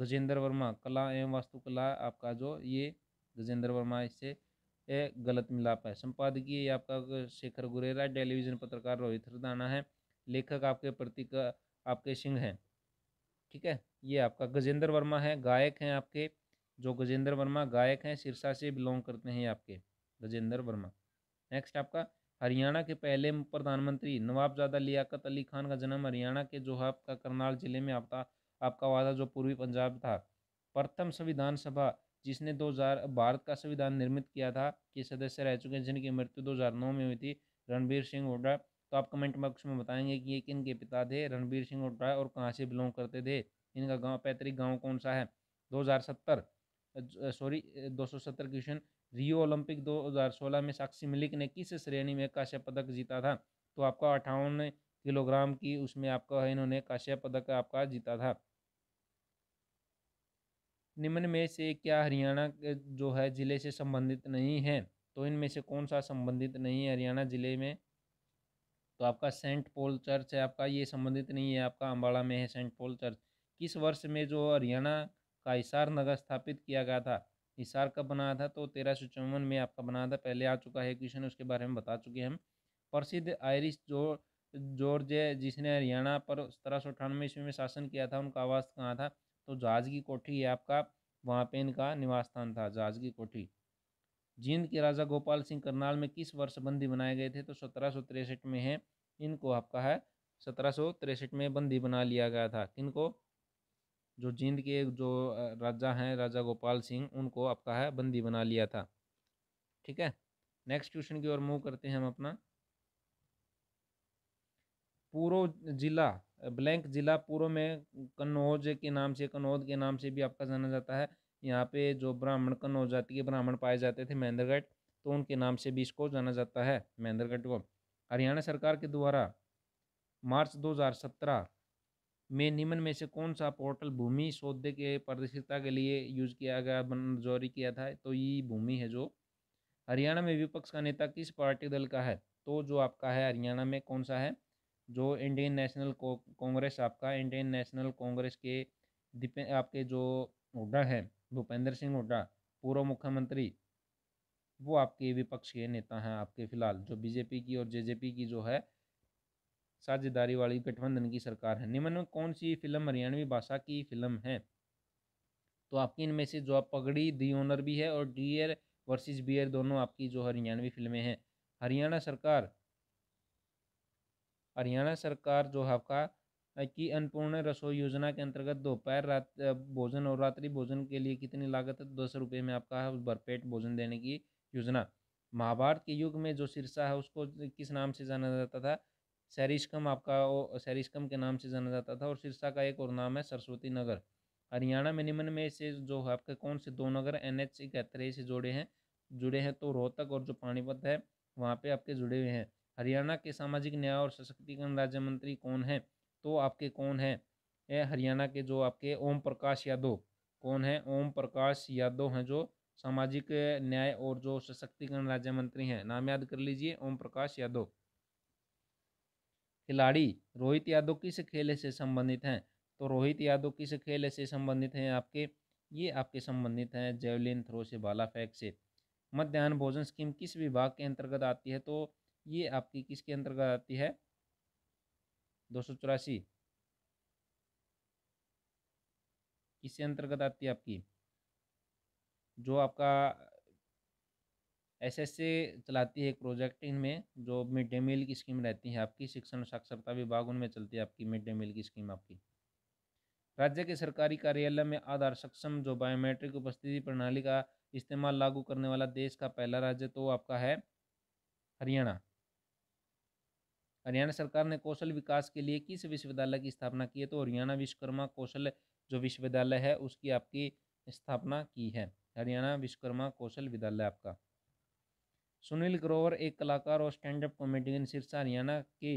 गजेंद्र वर्मा कला एवं वास्तुकला आपका जो ये गजेंद्र वर्मा इससे ए, गलत मिलाप है संपादकीय आपका शेखर गुरेरा टेलीविजन पत्रकार रोहित हरदाना है लेखक आपके प्रतीक आपके सिंह हैं ठीक है ये आपका गजेंद्र वर्मा है गायक हैं आपके जो गजेंद्र वर्मा गायक हैं सिरसा से बिलोंग करते हैं आपके गजेंद्र वर्मा नेक्स्ट आपका हरियाणा के पहले प्रधानमंत्री नवाबजादा लियाकत अली खान का जन्म हरियाणा के जो है आपका करनाल जिले में आपका आपका वादा जो पूर्वी पंजाब था प्रथम संविधान सभा जिसने 2000 भारत का संविधान निर्मित किया था के सदस्य रह चुके हैं जिनकी मृत्यु 2009 में हुई थी रणबीर सिंह हुड्डा तो आप कमेंट बॉक्स में बताएंगे कि ये किन के पिता थे रणबीर सिंह हुड्डा और कहाँ से बिलोंग करते थे इनका गाँव पैतृक गाँव कौन सा है दो सॉरी दो क्वेश्चन रियो ओलंपिक 2016 में साक्षी मलिक ने किस श्रेणी में काश्य पदक जीता था तो आपका अठावन किलोग्राम की उसमें आपका इन्होंने काश्य पदक आपका जीता था निम्न में से क्या हरियाणा जो है ज़िले से संबंधित नहीं है तो इनमें से कौन सा संबंधित नहीं है हरियाणा ज़िले में तो आपका सेंट पॉल चर्च है आपका ये संबंधित नहीं है आपका अम्बाड़ा में है सेंट पॉल चर्च किस वर्ष में जो हरियाणा का हिसार नगर स्थापित किया गया था हिसार कब बनाया था तो तेरह सौ चौवन में आपका बनाया था पहले आ चुका है क्वेश्चन उसके बारे में बता चुके हैं हम प्रसिद्ध आयरिश जो जॉर्ज जिसने हरियाणा पर सत्रह सौ अठानवे ईस्वी में शासन किया था उनका आवास कहाँ था तो जहाजगी कोठी है आपका वहाँ पे इनका निवास स्थान था जहाजगी कोठी जींद के राजा गोपाल सिंह करनाल में किस वर्ष बंदी बनाए गए थे तो सत्रह में है इनको आपका है सत्रह में बंदी बना लिया गया था किनको जो जींद के जो राजा हैं राजा गोपाल सिंह उनको आपका है बंदी बना लिया था ठीक है नेक्स्ट क्वेश्चन की ओर मूव करते हैं हम अपना पूर्व जिला ब्लैंक ज़िला पूर्व में कन्नौज के नाम से कन्नौज के नाम से भी आपका जाना जाता है यहाँ पे जो ब्राह्मण कन्नौज जाति के ब्राह्मण पाए जाते थे महेंद्रगढ़ तो उनके नाम से भी इसको जाना जाता है महेंद्रगढ़ को हरियाणा सरकार के द्वारा मार्च 2017 में निम्न में से कौन सा पोर्टल भूमि सौदे के पारदर्शिता के लिए यूज किया गया जारी किया था तो ये भूमि है जो हरियाणा में विपक्ष का नेता किस पार्टी दल का है तो जो आपका है हरियाणा में कौन सा है जो इंडियन नेशनल कांग्रेस आपका इंडियन नेशनल कांग्रेस के आपके जो हुड्डा हैं भूपेंद्र सिंह हुड्डा पूर्व मुख्यमंत्री वो आपके विपक्ष के नेता हैं आपके फिलहाल जो बीजेपी की और जेजेपी की जो है साझेदारी वाली गठबंधन की सरकार है निम्न में कौन सी फिल्म हरियाणवी भाषा की फिल्म है तो आपकी इनमें से जो आप पगड़ी दी ओनर भी है और डियर वर्सेस बियर दोनों आपकी जो हरियाणवी फिल्में हैं हरियाणा सरकार हरियाणा सरकार जो हफ्का की अन्नपूर्ण रसोई योजना के अंतर्गत दोपहर रात भोजन और रात्रि भोजन के लिए कितनी लागत है दस रुपये में आपका है भरपेट भोजन देने की योजना महाभारत के युग में जो सिरसा है उसको किस नाम से जाना जाता था सैरिशकम आपका सैरिशकम के नाम से जाना जाता था और सिरसा का एक और नाम है सरस्वती नगर हरियाणा में निम्न में से जो है आपके कौन से दो नगर एन एच इकहत्तर से जोड़े हैं जुड़े हैं तो रोहतक और जो पानीपत है वहाँ पे आपके जुड़े हुए हैं हरियाणा के सामाजिक न्याय और सशक्तिकरण राज्य मंत्री कौन है तो आपके कौन है हरियाणा के जो आपके ओम प्रकाश यादव कौन है ओम प्रकाश यादव हैं जो सामाजिक न्याय और जो सशक्तिकरण राज्य मंत्री हैं नाम याद कर लीजिए ओम प्रकाश यादव खिलाड़ी रोहित यादव किस खेल से संबंधित हैं तो रोहित यादव किस खेल से संबंधित हैं आपके ये आपके संबंधित हैं जेवलिन थ्रो से बाला फेंक से मध्यान्ह भोजन स्कीम किस विभाग के अंतर्गत आती है तो ये आपकी किसके अंतर्गत आती है दो सौ चौरासी किसके अंतर्गत आती है आपकी जो आपका एस एस चलाती है एक प्रोजेक्ट इनमें जो मिड डे मील की स्कीम रहती है आपकी शिक्षण साक्षरता विभाग उनमें चलती है आपकी मिड डे मील की स्कीम आपकी राज्य के सरकारी कार्यालय में आधार सक्षम जो बायोमेट्रिक उपस्थिति प्रणाली का इस्तेमाल लागू करने वाला देश का पहला राज्य तो आपका है हरियाणा हरियाणा सरकार ने कौशल विकास के लिए किस विश्वविद्यालय की स्थापना की है तो हरियाणा विश्वकर्मा कौशल जो विश्वविद्यालय है उसकी आपकी स्थापना की है हरियाणा विश्वकर्मा कौशल विद्यालय आपका सुनील ग्रोवर एक कलाकार और stand up comedian Sirsa Haryana के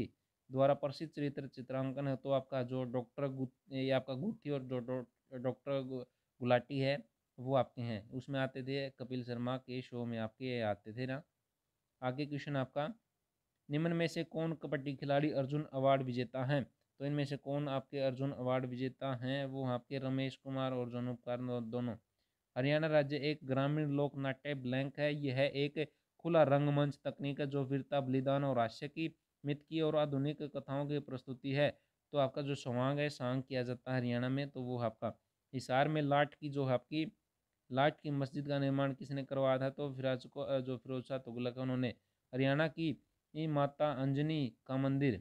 द्वारा प्रसिद्ध चरित्र चित्रांकन है तो आपका जो डॉक्टर ये आपका गुत्थी और जो डॉक्टर गुलाटी है वो आपके हैं उसमें आते थे कपिल शर्मा के शो में आपके आते थे ना आगे क्वेश्चन आपका निम्न में से कौन कबड्डी खिलाड़ी अर्जुन अवार्ड विजेता हैं तो इनमें से कौन आपके अर्जुन अवार्ड विजेता हैं वो आपके रमेश कुमार और कार दोनों हरियाणा राज्य एक ग्रामीण लोक नाट्य ब्लैंक है यह है एक खुला रंगमंच तकनीक है जो वीरता बलिदान और हास्य की मित की और आधुनिक कथाओं की प्रस्तुति है तो आपका जो सवांग है सांग किया जाता है हरियाणा में तो वो आपका हिसार में लाट की जो आपकी लाट की मस्जिद का निर्माण किसने करवाया था तो फिराज को जो फिरोज शाह तुगलक उन्होंने हरियाणा की ये माता अंजनी का मंदिर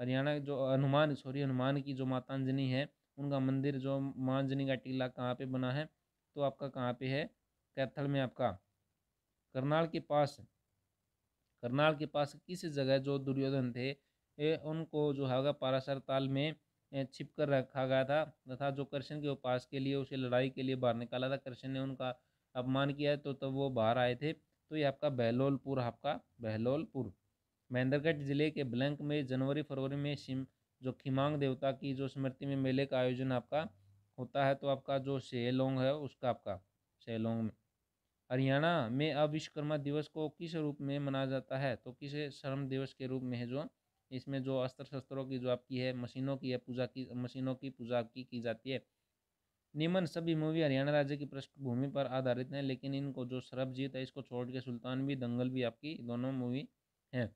हरियाणा जो हनुमान सॉरी हनुमान की जो माता अंजनी है उनका मंदिर जो माँ अंजनी का टीला कहाँ पे बना है तो आपका कहाँ पे है कैथल में आपका करनाल के पास करनाल के पास किस जगह जो दुर्योधन थे ए, उनको जो है पारासर ताल में छिप कर रखा गया था तथा जो कृष्ण के उपास के लिए उसे लड़ाई के लिए बाहर निकाला था कृष्ण ने उनका अपमान किया तो तब वो बाहर आए थे तो ये आपका बहलोलपुर आपका बहलोलपुर महेंद्रगढ़ जिले के ब्लैंक में जनवरी फरवरी में शिम जो खिमांग देवता की जो स्मृति में मेले का आयोजन आपका होता है तो आपका जो शेलोंग है उसका आपका शेलोंग में हरियाणा में अब विश्वकर्मा दिवस को किस रूप में मनाया जाता है तो किस श्रम दिवस के रूप में है जो इसमें जो अस्त्र शस्त्रों की जो आपकी है मशीनों की है पूजा की मशीनों की पूजा की की जाती है निमन सभी मूवी हरियाणा राज्य की पृष्ठभूमि पर आधारित हैं लेकिन इनको जो सरबजीत है इसको छोड़ के सुल्तान भी दंगल भी आपकी दोनों मूवी हैं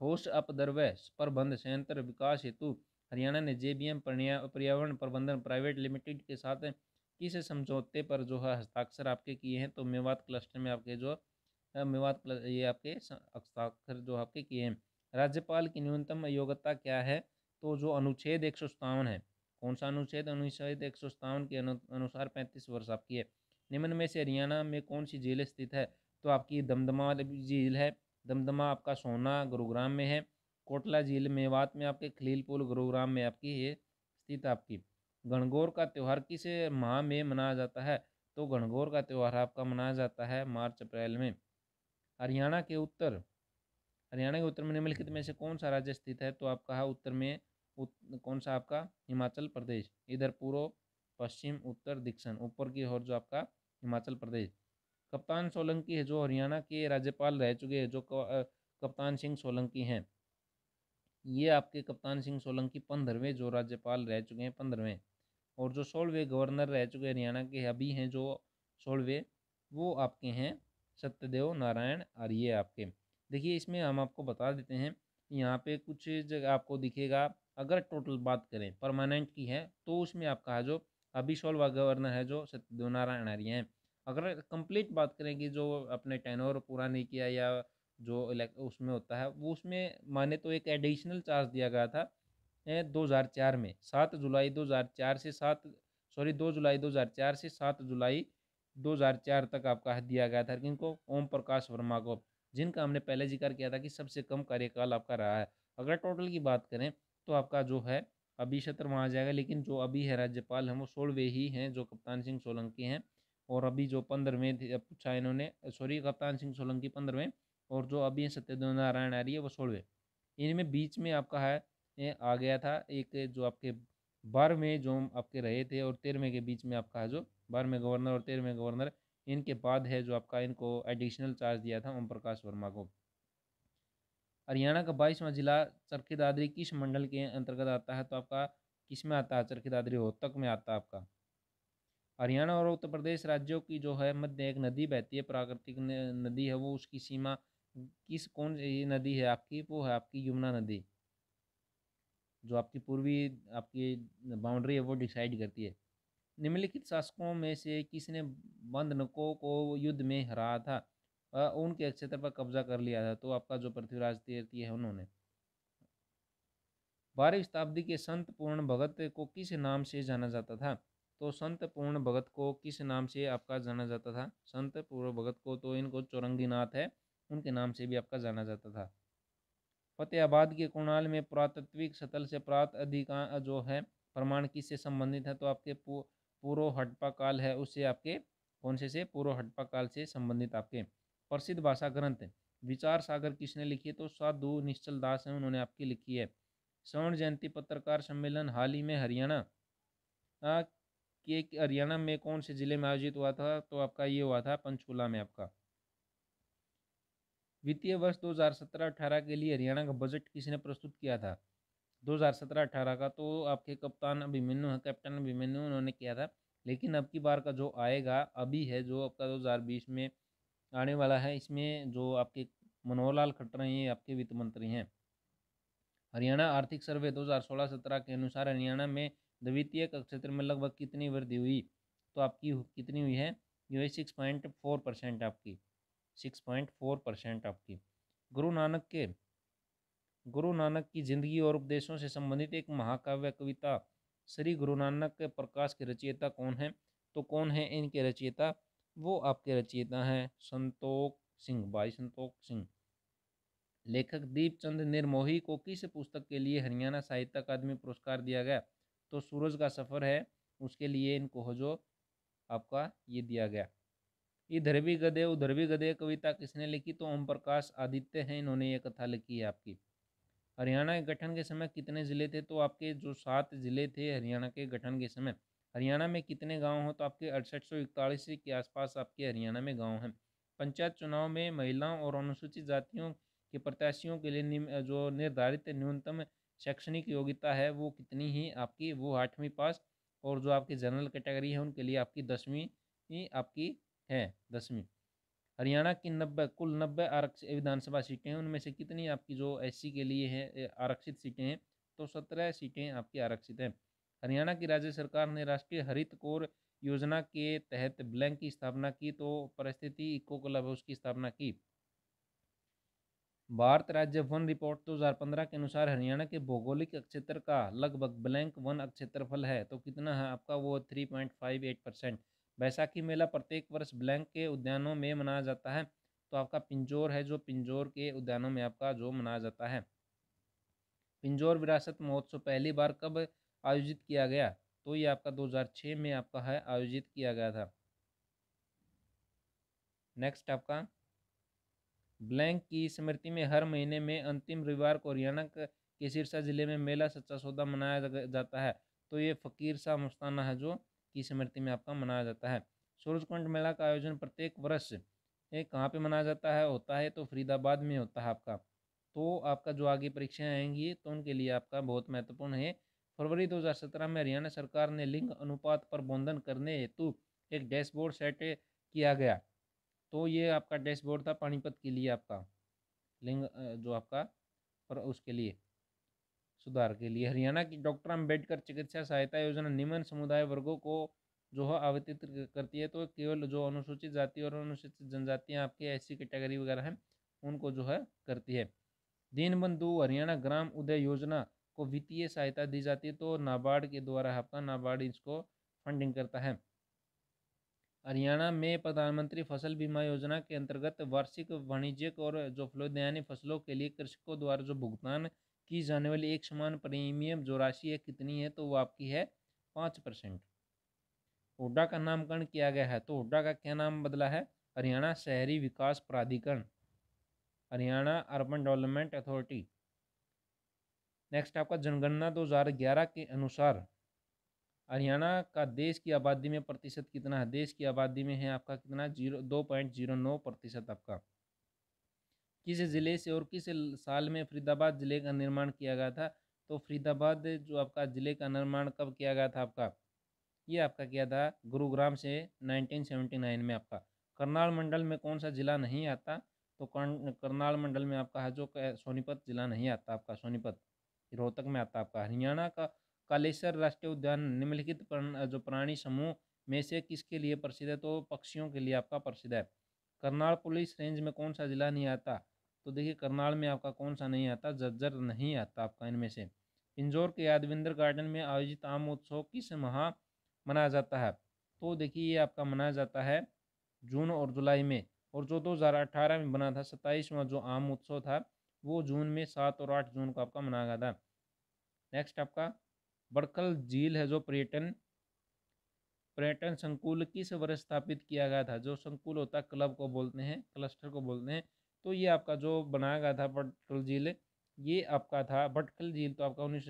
ठोस अपद्रव्य प्रबंध संयंत्र विकास हेतु हरियाणा ने जेबीएम पर्यावरण प्रबंधन प्राइवेट लिमिटेड के साथ किस समझौते पर जो है हस्ताक्षर आपके किए हैं तो मेवात क्लस्टर में आपके जो मेवात ये आपके हस्ताक्षर जो आपके किए हैं राज्यपाल की न्यूनतम योग्यता क्या है तो जो अनुच्छेद एक है कौन सा अनुच्छेद अनुच्छेद एक के अनुसार पैंतीस वर्ष आपकी है निम्न में से हरियाणा में कौन सी जेल स्थित है तो आपकी दमदमा झील है दमदमा आपका सोना गुरुग्राम में है कोटला झील मेवात में आपके खलीलपुर गुरुग्राम में आपकी ये स्थित आपकी गणगौर का त्यौहार किस माह में मनाया जाता है तो गणगौर का त्यौहार आपका मनाया जाता है मार्च अप्रैल में हरियाणा के उत्तर हरियाणा के उत्तर में निम्नलिखित में से कौन सा राज्य स्थित है तो आपका है उत्तर में उत, कौन सा आपका हिमाचल प्रदेश इधर पूर्व पश्चिम उत्तर दक्षिण ऊपर की ओर जो आपका हिमाचल प्रदेश कप्तान सोलंकी है जो हरियाणा के राज्यपाल रह चुके हैं जो कप्तान सिंह सोलंकी हैं ये आपके कप्तान सिंह सोलंकी पंद्रहवें जो राज्यपाल रह चुके हैं पंद्रहवें और जो सोलहवें गवर्नर रह चुके हैं हरियाणा के अभी हैं जो सोलहवें वो आपके हैं सत्यदेव नारायण आर्य आपके देखिए इसमें हम आपको बता देते हैं यहाँ पे कुछ जगह आपको दिखेगा अगर टोटल बात करें परमानेंट की है तो उसमें आपका जो अभी सोलवा गवर्नर है जो सत्यदेव नारायण आर्य हैं अगर कंप्लीट बात करें कि जो अपने टेनोर पूरा नहीं किया या जो उसमें होता है वो उसमें माने तो एक एडिशनल चार्ज दिया गया था 2004 में सात जुलाई 2004 से सात सॉरी दो जुलाई 2004 से सात जुलाई 2004 तक आपका दिया गया था किनको ओम प्रकाश वर्मा को जिनका हमने पहले जिक्र किया था कि सबसे कम कार्यकाल आपका रहा है अगर टोटल की बात करें तो आपका जो है अभी शत्र वहाँ जाएगा लेकिन जो अभी है राज्यपाल हैं वो सोलवे ही हैं जो कप्तान सिंह सोलंकी हैं और अभी जो पंद्रहवें पूछा इन्होंने सॉरी कप्तान सिंह सोलंकी पंद्रहवें और जो अभी सत्यदेव नारायण आ रही है वो सोलहवें इनमें बीच में आपका है आ गया था एक जो आपके बारहवें जो आपके रहे थे और तेरहवें के बीच में आपका है जो बारहवें गवर्नर और तेरहवें गवर्नर इनके बाद है जो आपका इनको एडिशनल चार्ज दिया था ओम प्रकाश वर्मा को हरियाणा का बाईसवां जिला चरखी दादरी किस मंडल के अंतर्गत आता है तो आपका किस में आता है चरखी दादरी रोहतक में आता है आपका हरियाणा और उत्तर प्रदेश राज्यों की जो है मध्य एक नदी बहती है प्राकृतिक नदी है वो उसकी सीमा किस कौन ये नदी है आपकी वो है आपकी यमुना नदी जो आपकी पूर्वी आपकी बाउंड्री है वो डिसाइड करती है निम्नलिखित शासकों में से किसने बंधनकों को युद्ध में हराया था उनके क्षेत्र पर कब्जा कर लिया था तो आपका जो पृथ्वीराज तीर्थी है उन्होंने बारहवीं शताब्दी के संत पूर्ण भगत को किस नाम से जाना जाता था तो संत पूर्ण भगत को किस नाम से आपका जाना जाता था संत पूर्ण भगत को तो इनको चौरंगीनाथ है उनके नाम से भी आपका जाना जाता था फतेहाबाद के कुणाल में पुरातत्विक सतल से प्राप्त अधिकार जो है प्रमाण किससे संबंधित है तो आपके पूर्व हटपा काल है उससे आपके कौन से से पूर्व हटपा काल से संबंधित आपके प्रसिद्ध भाषा ग्रंथ विचार सागर किसने लिखी है तो साधु निश्चल दास हैं उन्होंने आपकी लिखी है स्वर्ण जयंती पत्रकार सम्मेलन हाल ही में हरियाणा के हरियाणा में कौन से ज़िले में आयोजित हुआ था तो आपका ये हुआ था पंचकूला में आपका वित्तीय वर्ष 2017-18 के लिए हरियाणा का बजट किसने प्रस्तुत किया था 2017-18 का तो आपके कप्तान अभिमन्यु है कैप्टन अभिमन्यु उन्होंने किया था लेकिन अब की बार का जो आएगा अभी है जो आपका 2020 में आने वाला है इसमें जो आपके मनोहर लाल खट्टर हैं ये आपके वित्त मंत्री हैं हरियाणा आर्थिक सर्वे 2016-17 के अनुसार हरियाणा में द्वितीय क्षेत्र में लगभग कितनी वृद्धि हुई तो आपकी कितनी हुई है जो है सिक्स पॉइंट फोर परसेंट आपकी सिक्स पॉइंट फोर परसेंट आपकी गुरु नानक के गुरु नानक की जिंदगी और उपदेशों से संबंधित एक महाकाव्य कविता श्री गुरु नानक के प्रकाश के रचयिता कौन है तो कौन है इनके रचयिता वो आपके रचयिता हैं संतोख सिंह भाई संतोख सिंह लेखक दीपचंद निर्मोही को किस पुस्तक के लिए हरियाणा साहित्य अकादमी पुरस्कार दिया गया तो सूरज का सफ़र है उसके लिए इनको हो जो आपका ये दिया गया इधर भी गधे उधर भी गधे कविता किसने लिखी तो ओम प्रकाश आदित्य हैं इन्होंने ये कथा लिखी है आपकी हरियाणा के गठन के समय कितने ज़िले थे तो आपके जो सात ज़िले थे हरियाणा के गठन के समय हरियाणा में कितने गांव हो तो आपके अड़सठ सौ इकतालीस के आसपास आपके हरियाणा में गांव हैं पंचायत चुनाव में महिलाओं और अनुसूचित जातियों के प्रत्याशियों के लिए जो निर्धारित न्यूनतम शैक्षणिक योग्यता है वो कितनी ही आपकी वो आठवीं पास और जो आपकी जनरल कैटेगरी है उनके लिए आपकी दसवीं ही आपकी है दसवीं हरियाणा की नब्बे कुल नब्बे आरक्षित विधानसभा सीटें हैं उनमें से कितनी आपकी जो एस के लिए हैं आरक्षित सीटें हैं तो सत्रह सीटें आपकी आरक्षित हैं हरियाणा की राज्य सरकार ने राष्ट्रीय हरित कोर योजना के तहत ब्लैंक की स्थापना की तो परिस्थिति इको क्लब है उसकी स्थापना की भारत राज्य वन रिपोर्ट 2015 तो के अनुसार हरियाणा के भौगोलिक क्षेत्र का लगभग ब्लैंक वन क्षेत्रफल है तो कितना है आपका वो 3.58 परसेंट बैसाखी मेला प्रत्येक वर्ष ब्लैंक के उद्यानों में मनाया जाता है तो आपका पिंजौर है जो पिंजौर के उद्यानों में आपका जो मनाया जाता है पिंजौर विरासत महोत्सव पहली बार कब आयोजित किया गया तो ये आपका दो में आपका है आयोजित किया गया था नेक्स्ट आपका ब्लैंक की स्मृति में हर महीने में अंतिम रविवार को हरियाणा के सिरसा ज़िले में मेला सच्चा सौदा मनाया जाता है तो ये फ़कीर शाह मस्ताना है जो की स्मृति में आपका मनाया जाता है कुंड मेला का आयोजन प्रत्येक वर्ष एक कहाँ पे मनाया जाता है होता है तो फरीदाबाद में होता है आपका तो आपका जो आगे परीक्षाएं आएंगी तो उनके लिए आपका बहुत महत्वपूर्ण है फरवरी 2017 में हरियाणा सरकार ने लिंग अनुपात पर बंधन करने हेतु एक डैशबोर्ड सेट किया गया तो ये आपका डैशबोर्ड था पानीपत के लिए आपका लिंग जो आपका पर उसके लिए सुधार के लिए हरियाणा की डॉक्टर अम्बेडकर चिकित्सा सहायता योजना निम्न समुदाय वर्गों को जो है आवेदित करती है तो केवल जो अनुसूचित जाति और अनुसूचित जनजातियाँ आपके ऐसी कैटेगरी वगैरह हैं उनको जो है करती है दीनबंधु हरियाणा ग्राम उदय योजना को वित्तीय सहायता दी जाती है तो नाबार्ड के द्वारा आपका नाबार्ड इसको फंडिंग करता है हरियाणा में प्रधानमंत्री फसल बीमा योजना के अंतर्गत वार्षिक वाणिज्यिक और जोफलोदयानी फसलों के लिए कृषकों द्वारा जो भुगतान की जाने वाली एक समान प्रीमियम जो राशि है कितनी है तो वो आपकी है पाँच परसेंट हुडा का नामकरण किया गया है तो हुडा का क्या नाम बदला है हरियाणा शहरी विकास प्राधिकरण Haryana urban development authority next आपका जनगणना 2011 के अनुसार हरियाणा का देश की आबादी में प्रतिशत कितना है देश की आबादी में है आपका कितना जीरो दो पॉइंट जीरो नौ प्रतिशत आपका किस ज़िले से और किस साल में फरीदाबाद ज़िले का निर्माण किया गया था तो फरीदाबाद जो आपका ज़िले का निर्माण कब किया गया था आपका ये आपका किया था गुरुग्राम से नाइनटीन में आपका करनाल मंडल में कौन सा ज़िला नहीं आता तो करनाल मंडल में आपका है जो सोनीपत ज़िला नहीं आता आपका सोनीपत रोहतक में आता आपका हरियाणा का कालेसर राष्ट्रीय उद्यान निम्नलिखित जो प्राणी समूह में से किसके लिए प्रसिद्ध है तो पक्षियों के लिए आपका प्रसिद्ध है करनाल पुलिस रेंज में कौन सा ज़िला नहीं आता तो देखिए करनाल में आपका कौन सा नहीं आता जज्जर नहीं आता आपका इनमें से पिंजौर के यादविंदर गार्डन में आयोजित आम उत्सव किस माह मनाया जाता है तो देखिए ये आपका मनाया जाता है जून और जुलाई में और जो 2018 में बना था सत्ताईसवां जो आम उत्सव था वो जून में सात और आठ जून को आपका मनाया गया था नेक्स्ट आपका बड़कल झील है जो पर्यटन पर्यटन संकुल किस वर्ष स्थापित किया गया था जो संकुल होता है क्लब को बोलते हैं क्लस्टर को बोलते हैं तो ये आपका जो बनाया गया था बटकल झील ये आपका था बटकल झील तो आपका उन्नीस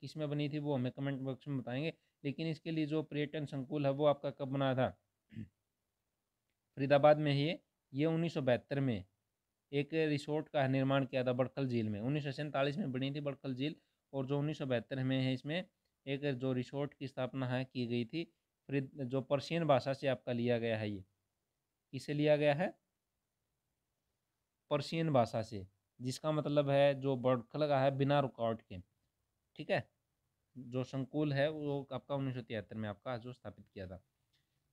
किस में बनी थी वो हमें कमेंट बॉक्स में बताएंगे लेकिन इसके लिए जो पर्यटन संकुल है वो आपका कब बना था फरीदाबाद में ही ये उन्नीस में एक रिसोर्ट का निर्माण किया था बड़खल झील में उन्नीस में बनी थी बड़खल झील और जो उन्नीस में है इसमें एक जो रिसोर्ट की स्थापना है की गई थी फ्रिद जो पर्शियन भाषा से आपका लिया गया है ये किसे लिया गया है पर्शियन भाषा से जिसका मतलब है जो बर्ड लगा है बिना रुकावट के ठीक है जो संकुल है वो आपका उन्नीस सौ तिहत्तर में आपका जो स्थापित किया था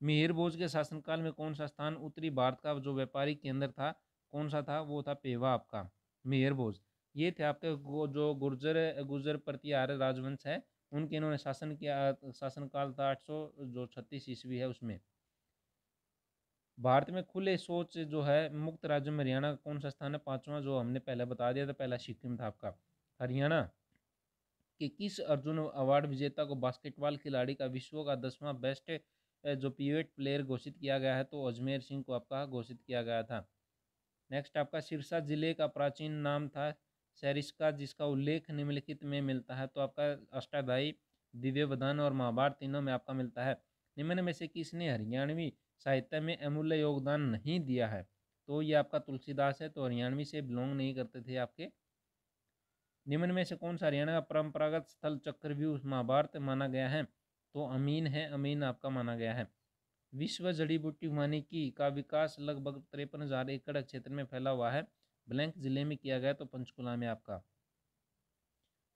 मिहिर भोज के शासनकाल में कौन सा स्थान उत्तरी भारत का जो व्यापारिक केंद्र था कौन सा था वो था पेवा आपका मिहिर भोज ये थे आपके जो गुर्जर गुर्जर प्रति आर्य राजवंश है उनके इन्होंने शासन किया शासनकाल था आठ सौ जो छत्तीस ईस्वी है उसमें भारत में खुले सोच जो है मुक्त राज्य में हरियाणा का कौन सा स्थान है पांचवा जो हमने पहले बता दिया था पहला सिक्किम था आपका हरियाणा के किस अर्जुन अवार्ड विजेता को बास्केटबॉल खिलाड़ी का विश्व का दसवां बेस्ट जो पीवेट प्लेयर घोषित किया गया है तो अजमेर सिंह को आपका घोषित किया गया था नेक्स्ट आपका सिरसा जिले का प्राचीन नाम था सैरिस का जिसका उल्लेख निम्नलिखित में मिलता है तो आपका अष्टाध्यायी दिव्यवधान और महाभारत तीनों में आपका मिलता है निम्न में से किसने हरियाणवी साहित्य में अमूल्य योगदान नहीं दिया है तो ये आपका तुलसीदास है तो हरियाणवी से बिलोंग नहीं करते थे आपके निम्न में से कौन सा हरियाणा का परंपरागत स्थल चक्रव्यूह महाभारत माना गया है तो अमीन है अमीन आपका माना गया है विश्व जड़ी बूटी वानिकी का विकास लगभग तिरपन हज़ार एकड़ क्षेत्र में फैला हुआ है ब्लैंक ज़िले में किया गया तो पंचकुला में आपका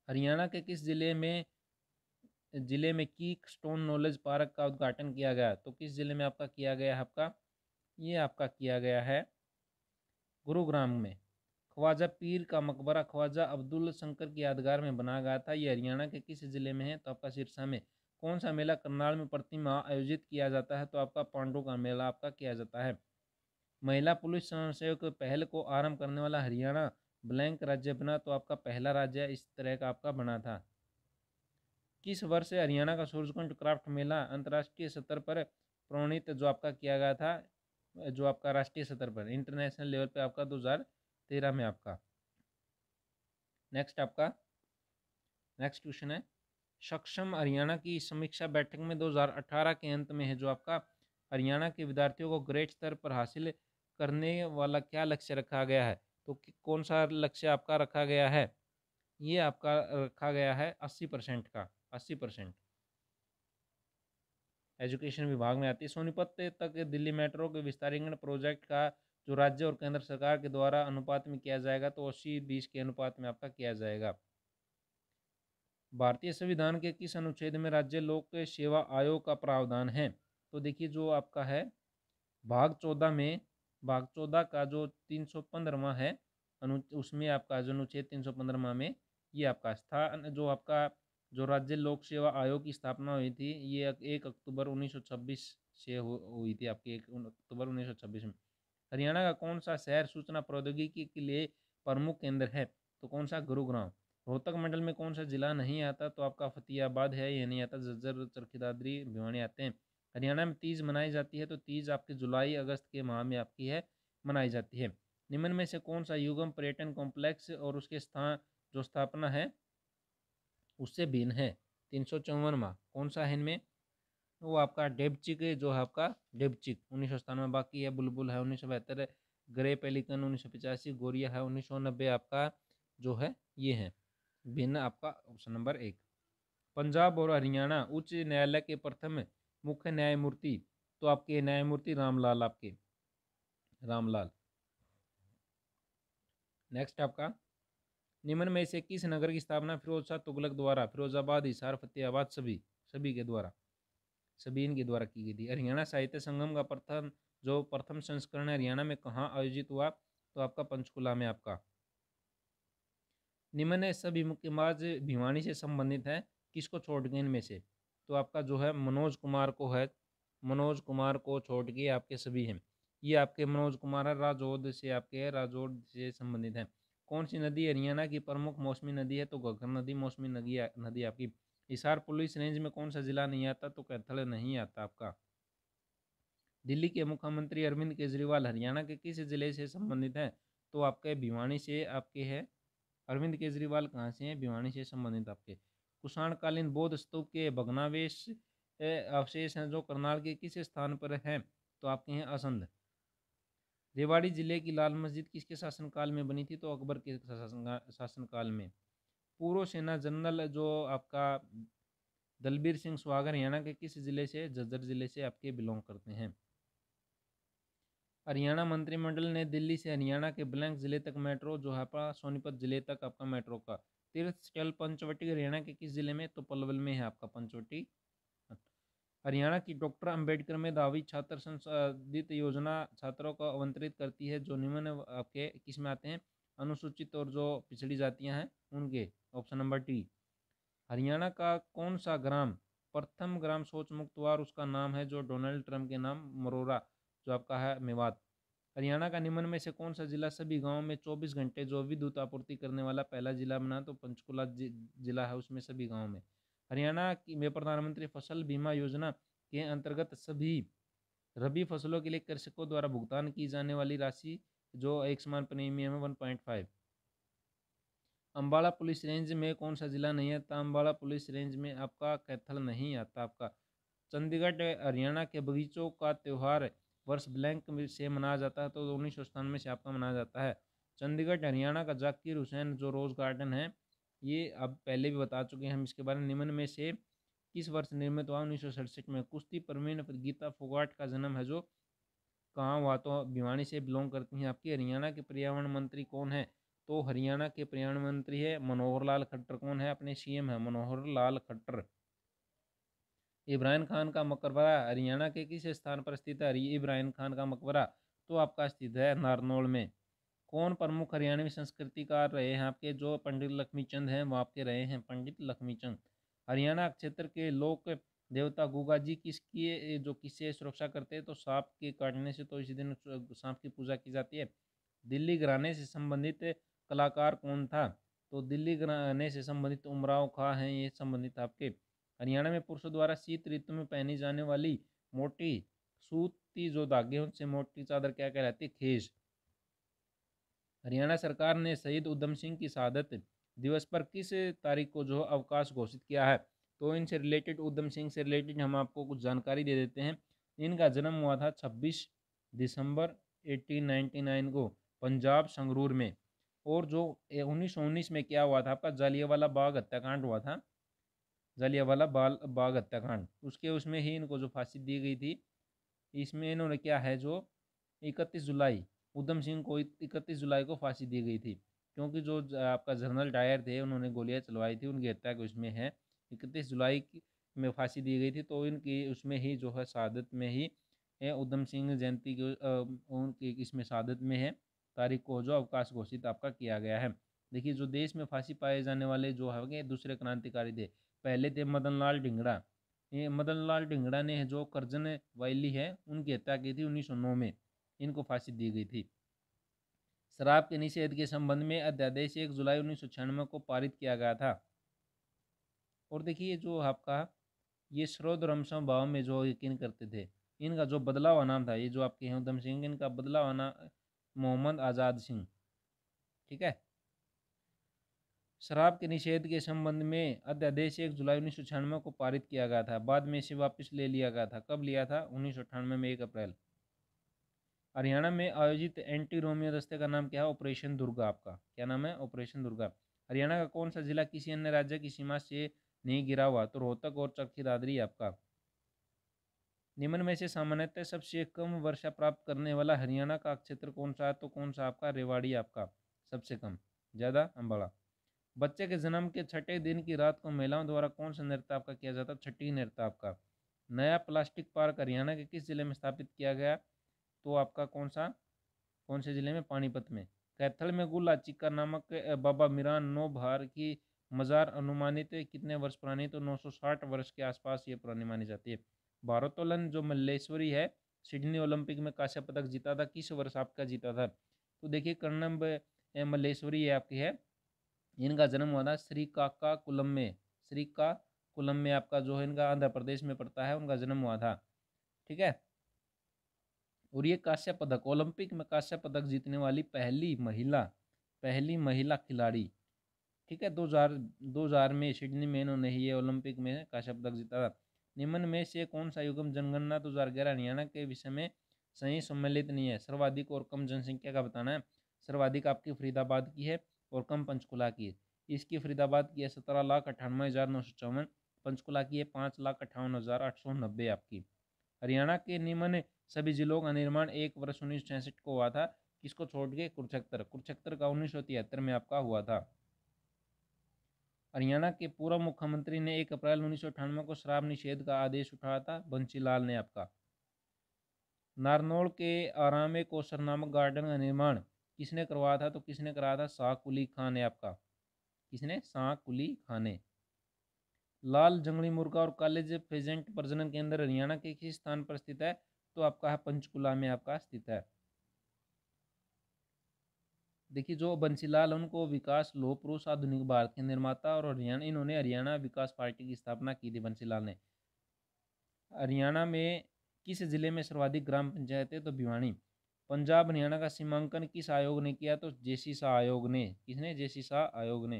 हरियाणा के किस ज़िले में ज़िले में कीक स्टोन नॉलेज पार्क का उद्घाटन किया गया तो किस ज़िले में आपका किया गया आपका ये आपका किया गया है गुरुग्राम में ख्वाजा पीर का मकबरा ख्वाजा अब्दुल शंकर की यादगार में बनाया गया था ये हरियाणा के किस ज़िले में है तो आपका सिरसा में कौन सा मेला करनाल में प्रतिमा आयोजित किया जाता है तो आपका पांडु का मेला आपका किया जाता है महिला पुलिस स्वयंसेवक पहल को आरंभ करने वाला हरियाणा ब्लैंक राज्य बना तो आपका पहला राज्य इस तरह का आपका बना था किस वर्ष हरियाणा का सूरजकुंड क्राफ्ट मेला अंतर्राष्ट्रीय स्तर पर प्रणीत जो आपका किया गया था जो आपका राष्ट्रीय स्तर पर इंटरनेशनल लेवल पे आपका 2013 में आपका नेक्स्ट आपका नेक्स्ट क्वेश्चन है सक्षम हरियाणा की समीक्षा बैठक में 2018 के अंत में है जो आपका हरियाणा के विद्यार्थियों को ग्रेट स्तर पर हासिल करने वाला क्या लक्ष्य रखा गया है तो कौन सा लक्ष्य आपका रखा गया है ये आपका रखा गया है अस्सी परसेंट का अस्सी परसेंट एजुकेशन विभाग में आती है सोनीपत तक दिल्ली मेट्रो के विस्तारीकरण प्रोजेक्ट का जो राज्य और केंद्र सरकार के द्वारा अनुपात में किया जाएगा तो अस्सी बीस के अनुपात में आपका किया जाएगा भारतीय संविधान के किस अनुच्छेद में राज्य लोक सेवा आयोग का प्रावधान है तो देखिए जो आपका है भाग चौदह में भाग चौदह का जो तीन सौ पंद्रहवा है अनु उसमें आपका जो अनुच्छेद तीन सौ पंद्रहवा में ये आपका स्थान जो आपका जो राज्य लोक सेवा आयोग की स्थापना हुई थी ये एक अक्टूबर उन्नीस से हो, हुई थी आपकी एक अक्टूबर उन्नीस में हरियाणा का कौन सा शहर सूचना प्रौद्योगिकी के लिए प्रमुख केंद्र है तो कौन सा गुरुग्राम रोहतक मंडल में कौन सा जिला नहीं आता तो आपका फतेहाबाद है या नहीं आता जज्जर चरखीदादरी भिवानी आते हैं हरियाणा में तीज मनाई जाती है तो तीज आपके जुलाई अगस्त के माह में आपकी है मनाई जाती है निम्न में से कौन सा युगम पर्यटन कॉम्प्लेक्स और उसके स्थान जो स्थापना है उससे भिन्न है तीन सौ चौवन माह कौन सा है इनमें वो आपका डेबचिक जो है आपका डेबचिक उन्नीस सौ सतानवे बाकी है बुलबुल है उन्नीस सौ बहत्तर ग्रे पेलिकन उन्नीस सौ पिचासी गोरिया है उन्नीस सौ नब्बे आपका जो है ये है भिन्न आपका ऑप्शन नंबर एक पंजाब और हरियाणा उच्च न्यायालय के प्रथम मुख्य न्यायमूर्ति तो आपके न्यायमूर्ति रामलाल आपके रामलाल नेक्स्ट आपका निम्न में से किस नगर की स्थापना फिरोज शाह तुगलक द्वारा फिरोजाबाद हिसार फतेहाबाद सभी सभी के द्वारा सभी इनके द्वारा की गई थी हरियाणा साहित्य संगम का प्रथम जो प्रथम संस्करण हरियाणा में कहाँ आयोजित हुआ तो आपका पंचकुला में आपका निम्न सभी मुक्केबाज भिवानी से संबंधित है किसको छोड़ गए इनमें से तो आपका जो है मनोज कुमार को है मनोज कुमार को छोड़ के आपके सभी हैं ये आपके मनोज कुमार है राजौद से आपके राजौद से संबंधित हैं कौन सी नदी हरियाणा की प्रमुख मौसमी नदी है तो गगर नदी मौसमी नदी नदी आपकी हिसार पुलिस रेंज में कौन सा जिला नहीं आता तो कैथल नहीं आता आपका दिल्ली के मुख्यमंत्री अरविंद केजरीवाल हरियाणा के किस जिले से संबंधित हैं तो आपके भिवानी से आपके है अरविंद केजरीवाल कहाँ से हैं भिवानी से संबंधित आपके कुषाणकालीन बौद्ध स्तूप के भग्नावेश अवशेष हैं जो करनाल के किस स्थान पर हैं तो आपके हैं असंध रेवाड़ी जिले की लाल मस्जिद किसके शासनकाल में बनी थी तो अकबर के शासनकाल में पूर्व सेना जनरल जो आपका दलबीर सिंह सुहागर हरियाणा के किस जिले से जज्जर जिले से आपके बिलोंग करते हैं हरियाणा मंत्रिमंडल ने दिल्ली से हरियाणा के ब्लैंक जिले तक मेट्रो जोहापा सोनीपत जिले तक आपका मेट्रो का तीर्थ स्थल पंचवटी हरियाणा के किस जिले में तो पलवल में है आपका पंचवटी हरियाणा की डॉक्टर अंबेडकर में दावी छात्र संसाधित योजना छात्रों को आवंत्रित करती है जो निम्न आपके किस में आते हैं अनुसूचित और जो पिछड़ी जातियां हैं उनके ऑप्शन नंबर टी हरियाणा का कौन सा ग्राम प्रथम ग्राम सोच मुक्त और उसका नाम है जो डोनाल्ड ट्रंप के नाम मरोरा जो आपका है मेवात हरियाणा का निम्न में से कौन सा जिला सभी गाँव में चौबीस घंटे जो विद्युत आपूर्ति करने वाला पहला जिला बना तो पंचकुला जिला है उसमें सभी गाँव में हरियाणा में प्रधानमंत्री फसल बीमा योजना के अंतर्गत सभी रबी फसलों के लिए कृषकों द्वारा भुगतान की जाने वाली राशि जो एक समान प्रीमियम है one point five Ambala police range में कौन सा ज़िला नहीं आता तो अम्बाड़ा पुलिस रेंज में आपका कैथल नहीं आता आपका चंडीगढ़ हरियाणा के बगीचों का त्यौहार वर्ष ब्लैंक से मनाया जाता है तो उन्नीस सौ सतानवे से आपका मनाया जाता है चंडीगढ़ हरियाणा का जाकिर हुसैन जो रोज़ गार्डन है ये अब पहले भी बता चुके हैं हम इसके बारे में निम्न में से किस वर्ष निर्मित हुआ उन्नीस में कुश्ती प्रवीण गीता फोगाट का जन्म है जो कहाँ हुआ तो भिवानी से बिलोंग करती हैं आपकी हरियाणा के पर्यावरण मंत्री कौन है तो हरियाणा के पर्यावरण मंत्री है मनोहर लाल खट्टर कौन है अपने सीएम है मनोहर लाल खट्टर इब्राहिम खान का मकबरा हरियाणा के किस स्थान पर स्थित है इब्राहिम खान का मकबरा तो आपका स्थित है नारनौल में कौन प्रमुख हरियाणवी संस्कृतिकार रहे हैं आपके जो पंडित लक्ष्मीचंद हैं वो आपके रहे हैं पंडित लक्ष्मीचंद हरियाणा क्षेत्र के लोक देवता गुगा जी किसकी जो किससे सुरक्षा करते हैं तो सांप के काटने से तो इसी दिन सांप की पूजा की जाती है दिल्ली घराने से संबंधित कलाकार कौन था तो दिल्ली घराने से संबंधित उमराव खां हैं ये संबंधित आपके हरियाणा में पुरुषों द्वारा शीत ऋतु में पहनी जाने वाली मोटी सूती जो धागे उनसे मोटी चादर क्या कहलाती है खेज हरियाणा सरकार ने शहीद उधम सिंह की शहादत दिवस पर किस तारीख को जो अवकाश घोषित किया है तो इनसे रिलेटेड उधम सिंह से रिलेटेड हम आपको कुछ जानकारी दे देते हैं इनका जन्म हुआ था 26 दिसंबर 1899 को पंजाब संगरूर में और जो उन्नीस में क्या हुआ था आपका जालियावाला बाग हत्याकांड हुआ था जलियावाला बाल बाग हत्याकांड उसके उसमें ही इनको जो फांसी दी गई थी इसमें इन्होंने क्या है जो इकतीस जुलाई उधम सिंह को इकतीस जुलाई को फांसी दी गई थी क्योंकि जो आपका जनरल डायर थे उन्होंने गोलियां चलवाई थी उनकी हत्या को उसमें है इकतीस जुलाई में फांसी दी गई थी तो इनकी उसमें ही जो है शहादत में ही उधम सिंह जयंती की उनकी इसमें शहादत में है तारीख को जो अवकाश घोषित आपका किया गया है देखिए जो देश में फांसी पाए जाने वाले जो है दूसरे क्रांतिकारी थे पहले थे मदन लाल ढिंगड़ा ये मदन लाल ढिंगड़ा ने जो करजन वायली है उनकी हत्या की थी उन्नीस में इनको फांसी दी गई थी शराब के निषेध के संबंध में अध्यादेश एक जुलाई उन्नीस को पारित किया गया था और देखिए जो आपका ये स्रोत रमसम भाव में जो यकीन करते थे इनका जो बदला हुआ नाम था ये जो आपके हैं ऊधम सिंह इनका बदला हुआ नाम मोहम्मद आज़ाद सिंह ठीक है शराब के निषेध के संबंध में अध्यादेश एक जुलाई उन्नीस को पारित किया गया था बाद में इसे वापस ले लिया गया था कब लिया था उन्नीस में एक अप्रैल हरियाणा में आयोजित एंटी रोमियो दस्ते का नाम क्या है ऑपरेशन दुर्गा आपका क्या नाम है ऑपरेशन दुर्गा हरियाणा का कौन सा जिला किसी अन्य राज्य की सीमा से नहीं गिरा हुआ तो रोहतक और चरखी दादरी आपका निम्न में से सामान्यतः सबसे कम वर्षा प्राप्त करने वाला हरियाणा का क्षेत्र कौन सा है तो कौन सा आपका रेवाड़ी आपका सबसे कम ज़्यादा अम्बाड़ा बच्चे के जन्म के छठे दिन की रात को महिलाओं द्वारा कौन सा नृत्य का किया जाता है छठी नृत्य आपका नया प्लास्टिक पार्क हरियाणा के किस जिले में स्थापित किया गया तो आपका कौन सा कौन से जिले में पानीपत में कैथल में गुला चिक्का नामक बाबा मीरान नो भार की मज़ार अनुमानित कितने वर्ष पुरानी तो 960 वर्ष के आसपास ये पुरानी मानी जाती है भारोत्तोलन जो मल्लेश्वरी है सिडनी ओलंपिक में कांस्य पदक जीता था किस वर्ष आपका जीता था तो देखिए कर्णम मल्लेश्वरी ये आपकी है इनका जन्म हुआ था श्री काका कुलम में श्री का कुलम में आपका जो है इनका आंध्र प्रदेश में पड़ता है उनका जन्म हुआ था ठीक है और ये कांस्य पदक ओलंपिक में कांस्य पदक जीतने वाली पहली महिला पहली महिला खिलाड़ी ठीक है दो हजार दो हजार में सिडनी में इन्होंने ये ओलंपिक में कांस्य पदक जीता था निम्न में से कौन सा युगम जनगणना दो हज़ार ग्यारह हरियाणा के विषय में सही सम्मिलित नहीं है सर्वाधिक और कम जनसंख्या का बताना है सर्वाधिक आपकी फरीदाबाद की है और कम पंचकुला की है इसकी फरीदाबाद की है सत्रह लाख अट्ठानवे हज़ार नौ सौ चौवन पंचकुला की है पाँच लाख अट्ठावन हज़ार आठ सौ नब्बे आपकी हरियाणा के निम्न सभी जिलों का निर्माण एक वर्ष उन्नीस सौ छियासठ को हुआ था इसको छोड़ के कुरुक्षेत्र कुरुक्षेत्र का उन्नीस सौ तिहत्तर में आपका हुआ था हरियाणा के पूर्व मुख्यमंत्री ने एक अप्रैल उन्नीस सौ अठानवे को शराब निषेध का आदेश उठाया था बंसीलाल ने आपका नारनौल के आरामे कोसर नामक गार्डन का निर्माण किसने करवाया था तो किसने कराया था शाह अली खान ने आपका किसने शाह अली खान ने लाल जंगली मुर्गा और कॉलेज फेजेंट प्रजनन केंद्र हरियाणा के किस स्थान पर स्थित है तो आपका है पंचकुला में आपका स्थित है देखिए जो बंसीलाल उनको विकास लोह पुरुष आधुनिक भारत के निर्माता और हरियाणा इन्होंने हरियाणा विकास पार्टी की स्थापना की थी बंसीलाल ने हरियाणा में किस जिले में सर्वाधिक ग्राम पंचायत है तो भिवानी पंजाब हरियाणा का सीमांकन किस आयोग ने किया तो जेसी शाह आयोग ने किसने जेसी शाह आयोग ने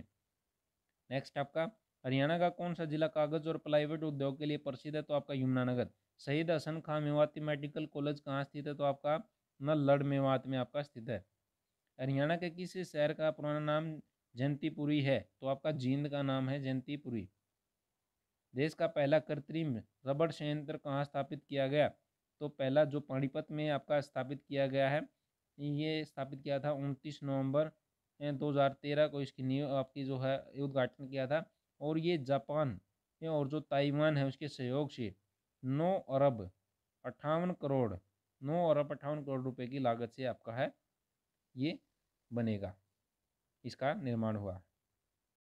नेक्स्ट आपका हरियाणा का कौन सा जिला कागज और प्लाईवुड उद्योग के लिए प्रसिद्ध है तो आपका यमुनानगर शहीद हसन खां मेवाती मेडिकल कॉलेज कहाँ स्थित है तो आपका नल्लड़ मेवात में आपका स्थित है हरियाणा के किस शहर का पुराना नाम जयंतीपुरी है तो आपका जींद का नाम है जयंतीपुरी देश का पहला कृत्रिम रबड़ संयंत्र कहाँ स्थापित किया गया तो पहला जो पानीपत में आपका स्थापित किया गया है ये स्थापित किया था उनतीस नवंबर 2013 को इसकी नियो आपकी जो है उद्घाटन किया था और ये जापान और जो ताइवान है उसके सहयोग से नौ अरब अट्ठावन करोड़ नौ अरब अट्ठावन करोड़ रुपए की लागत से आपका है ये बनेगा इसका निर्माण हुआ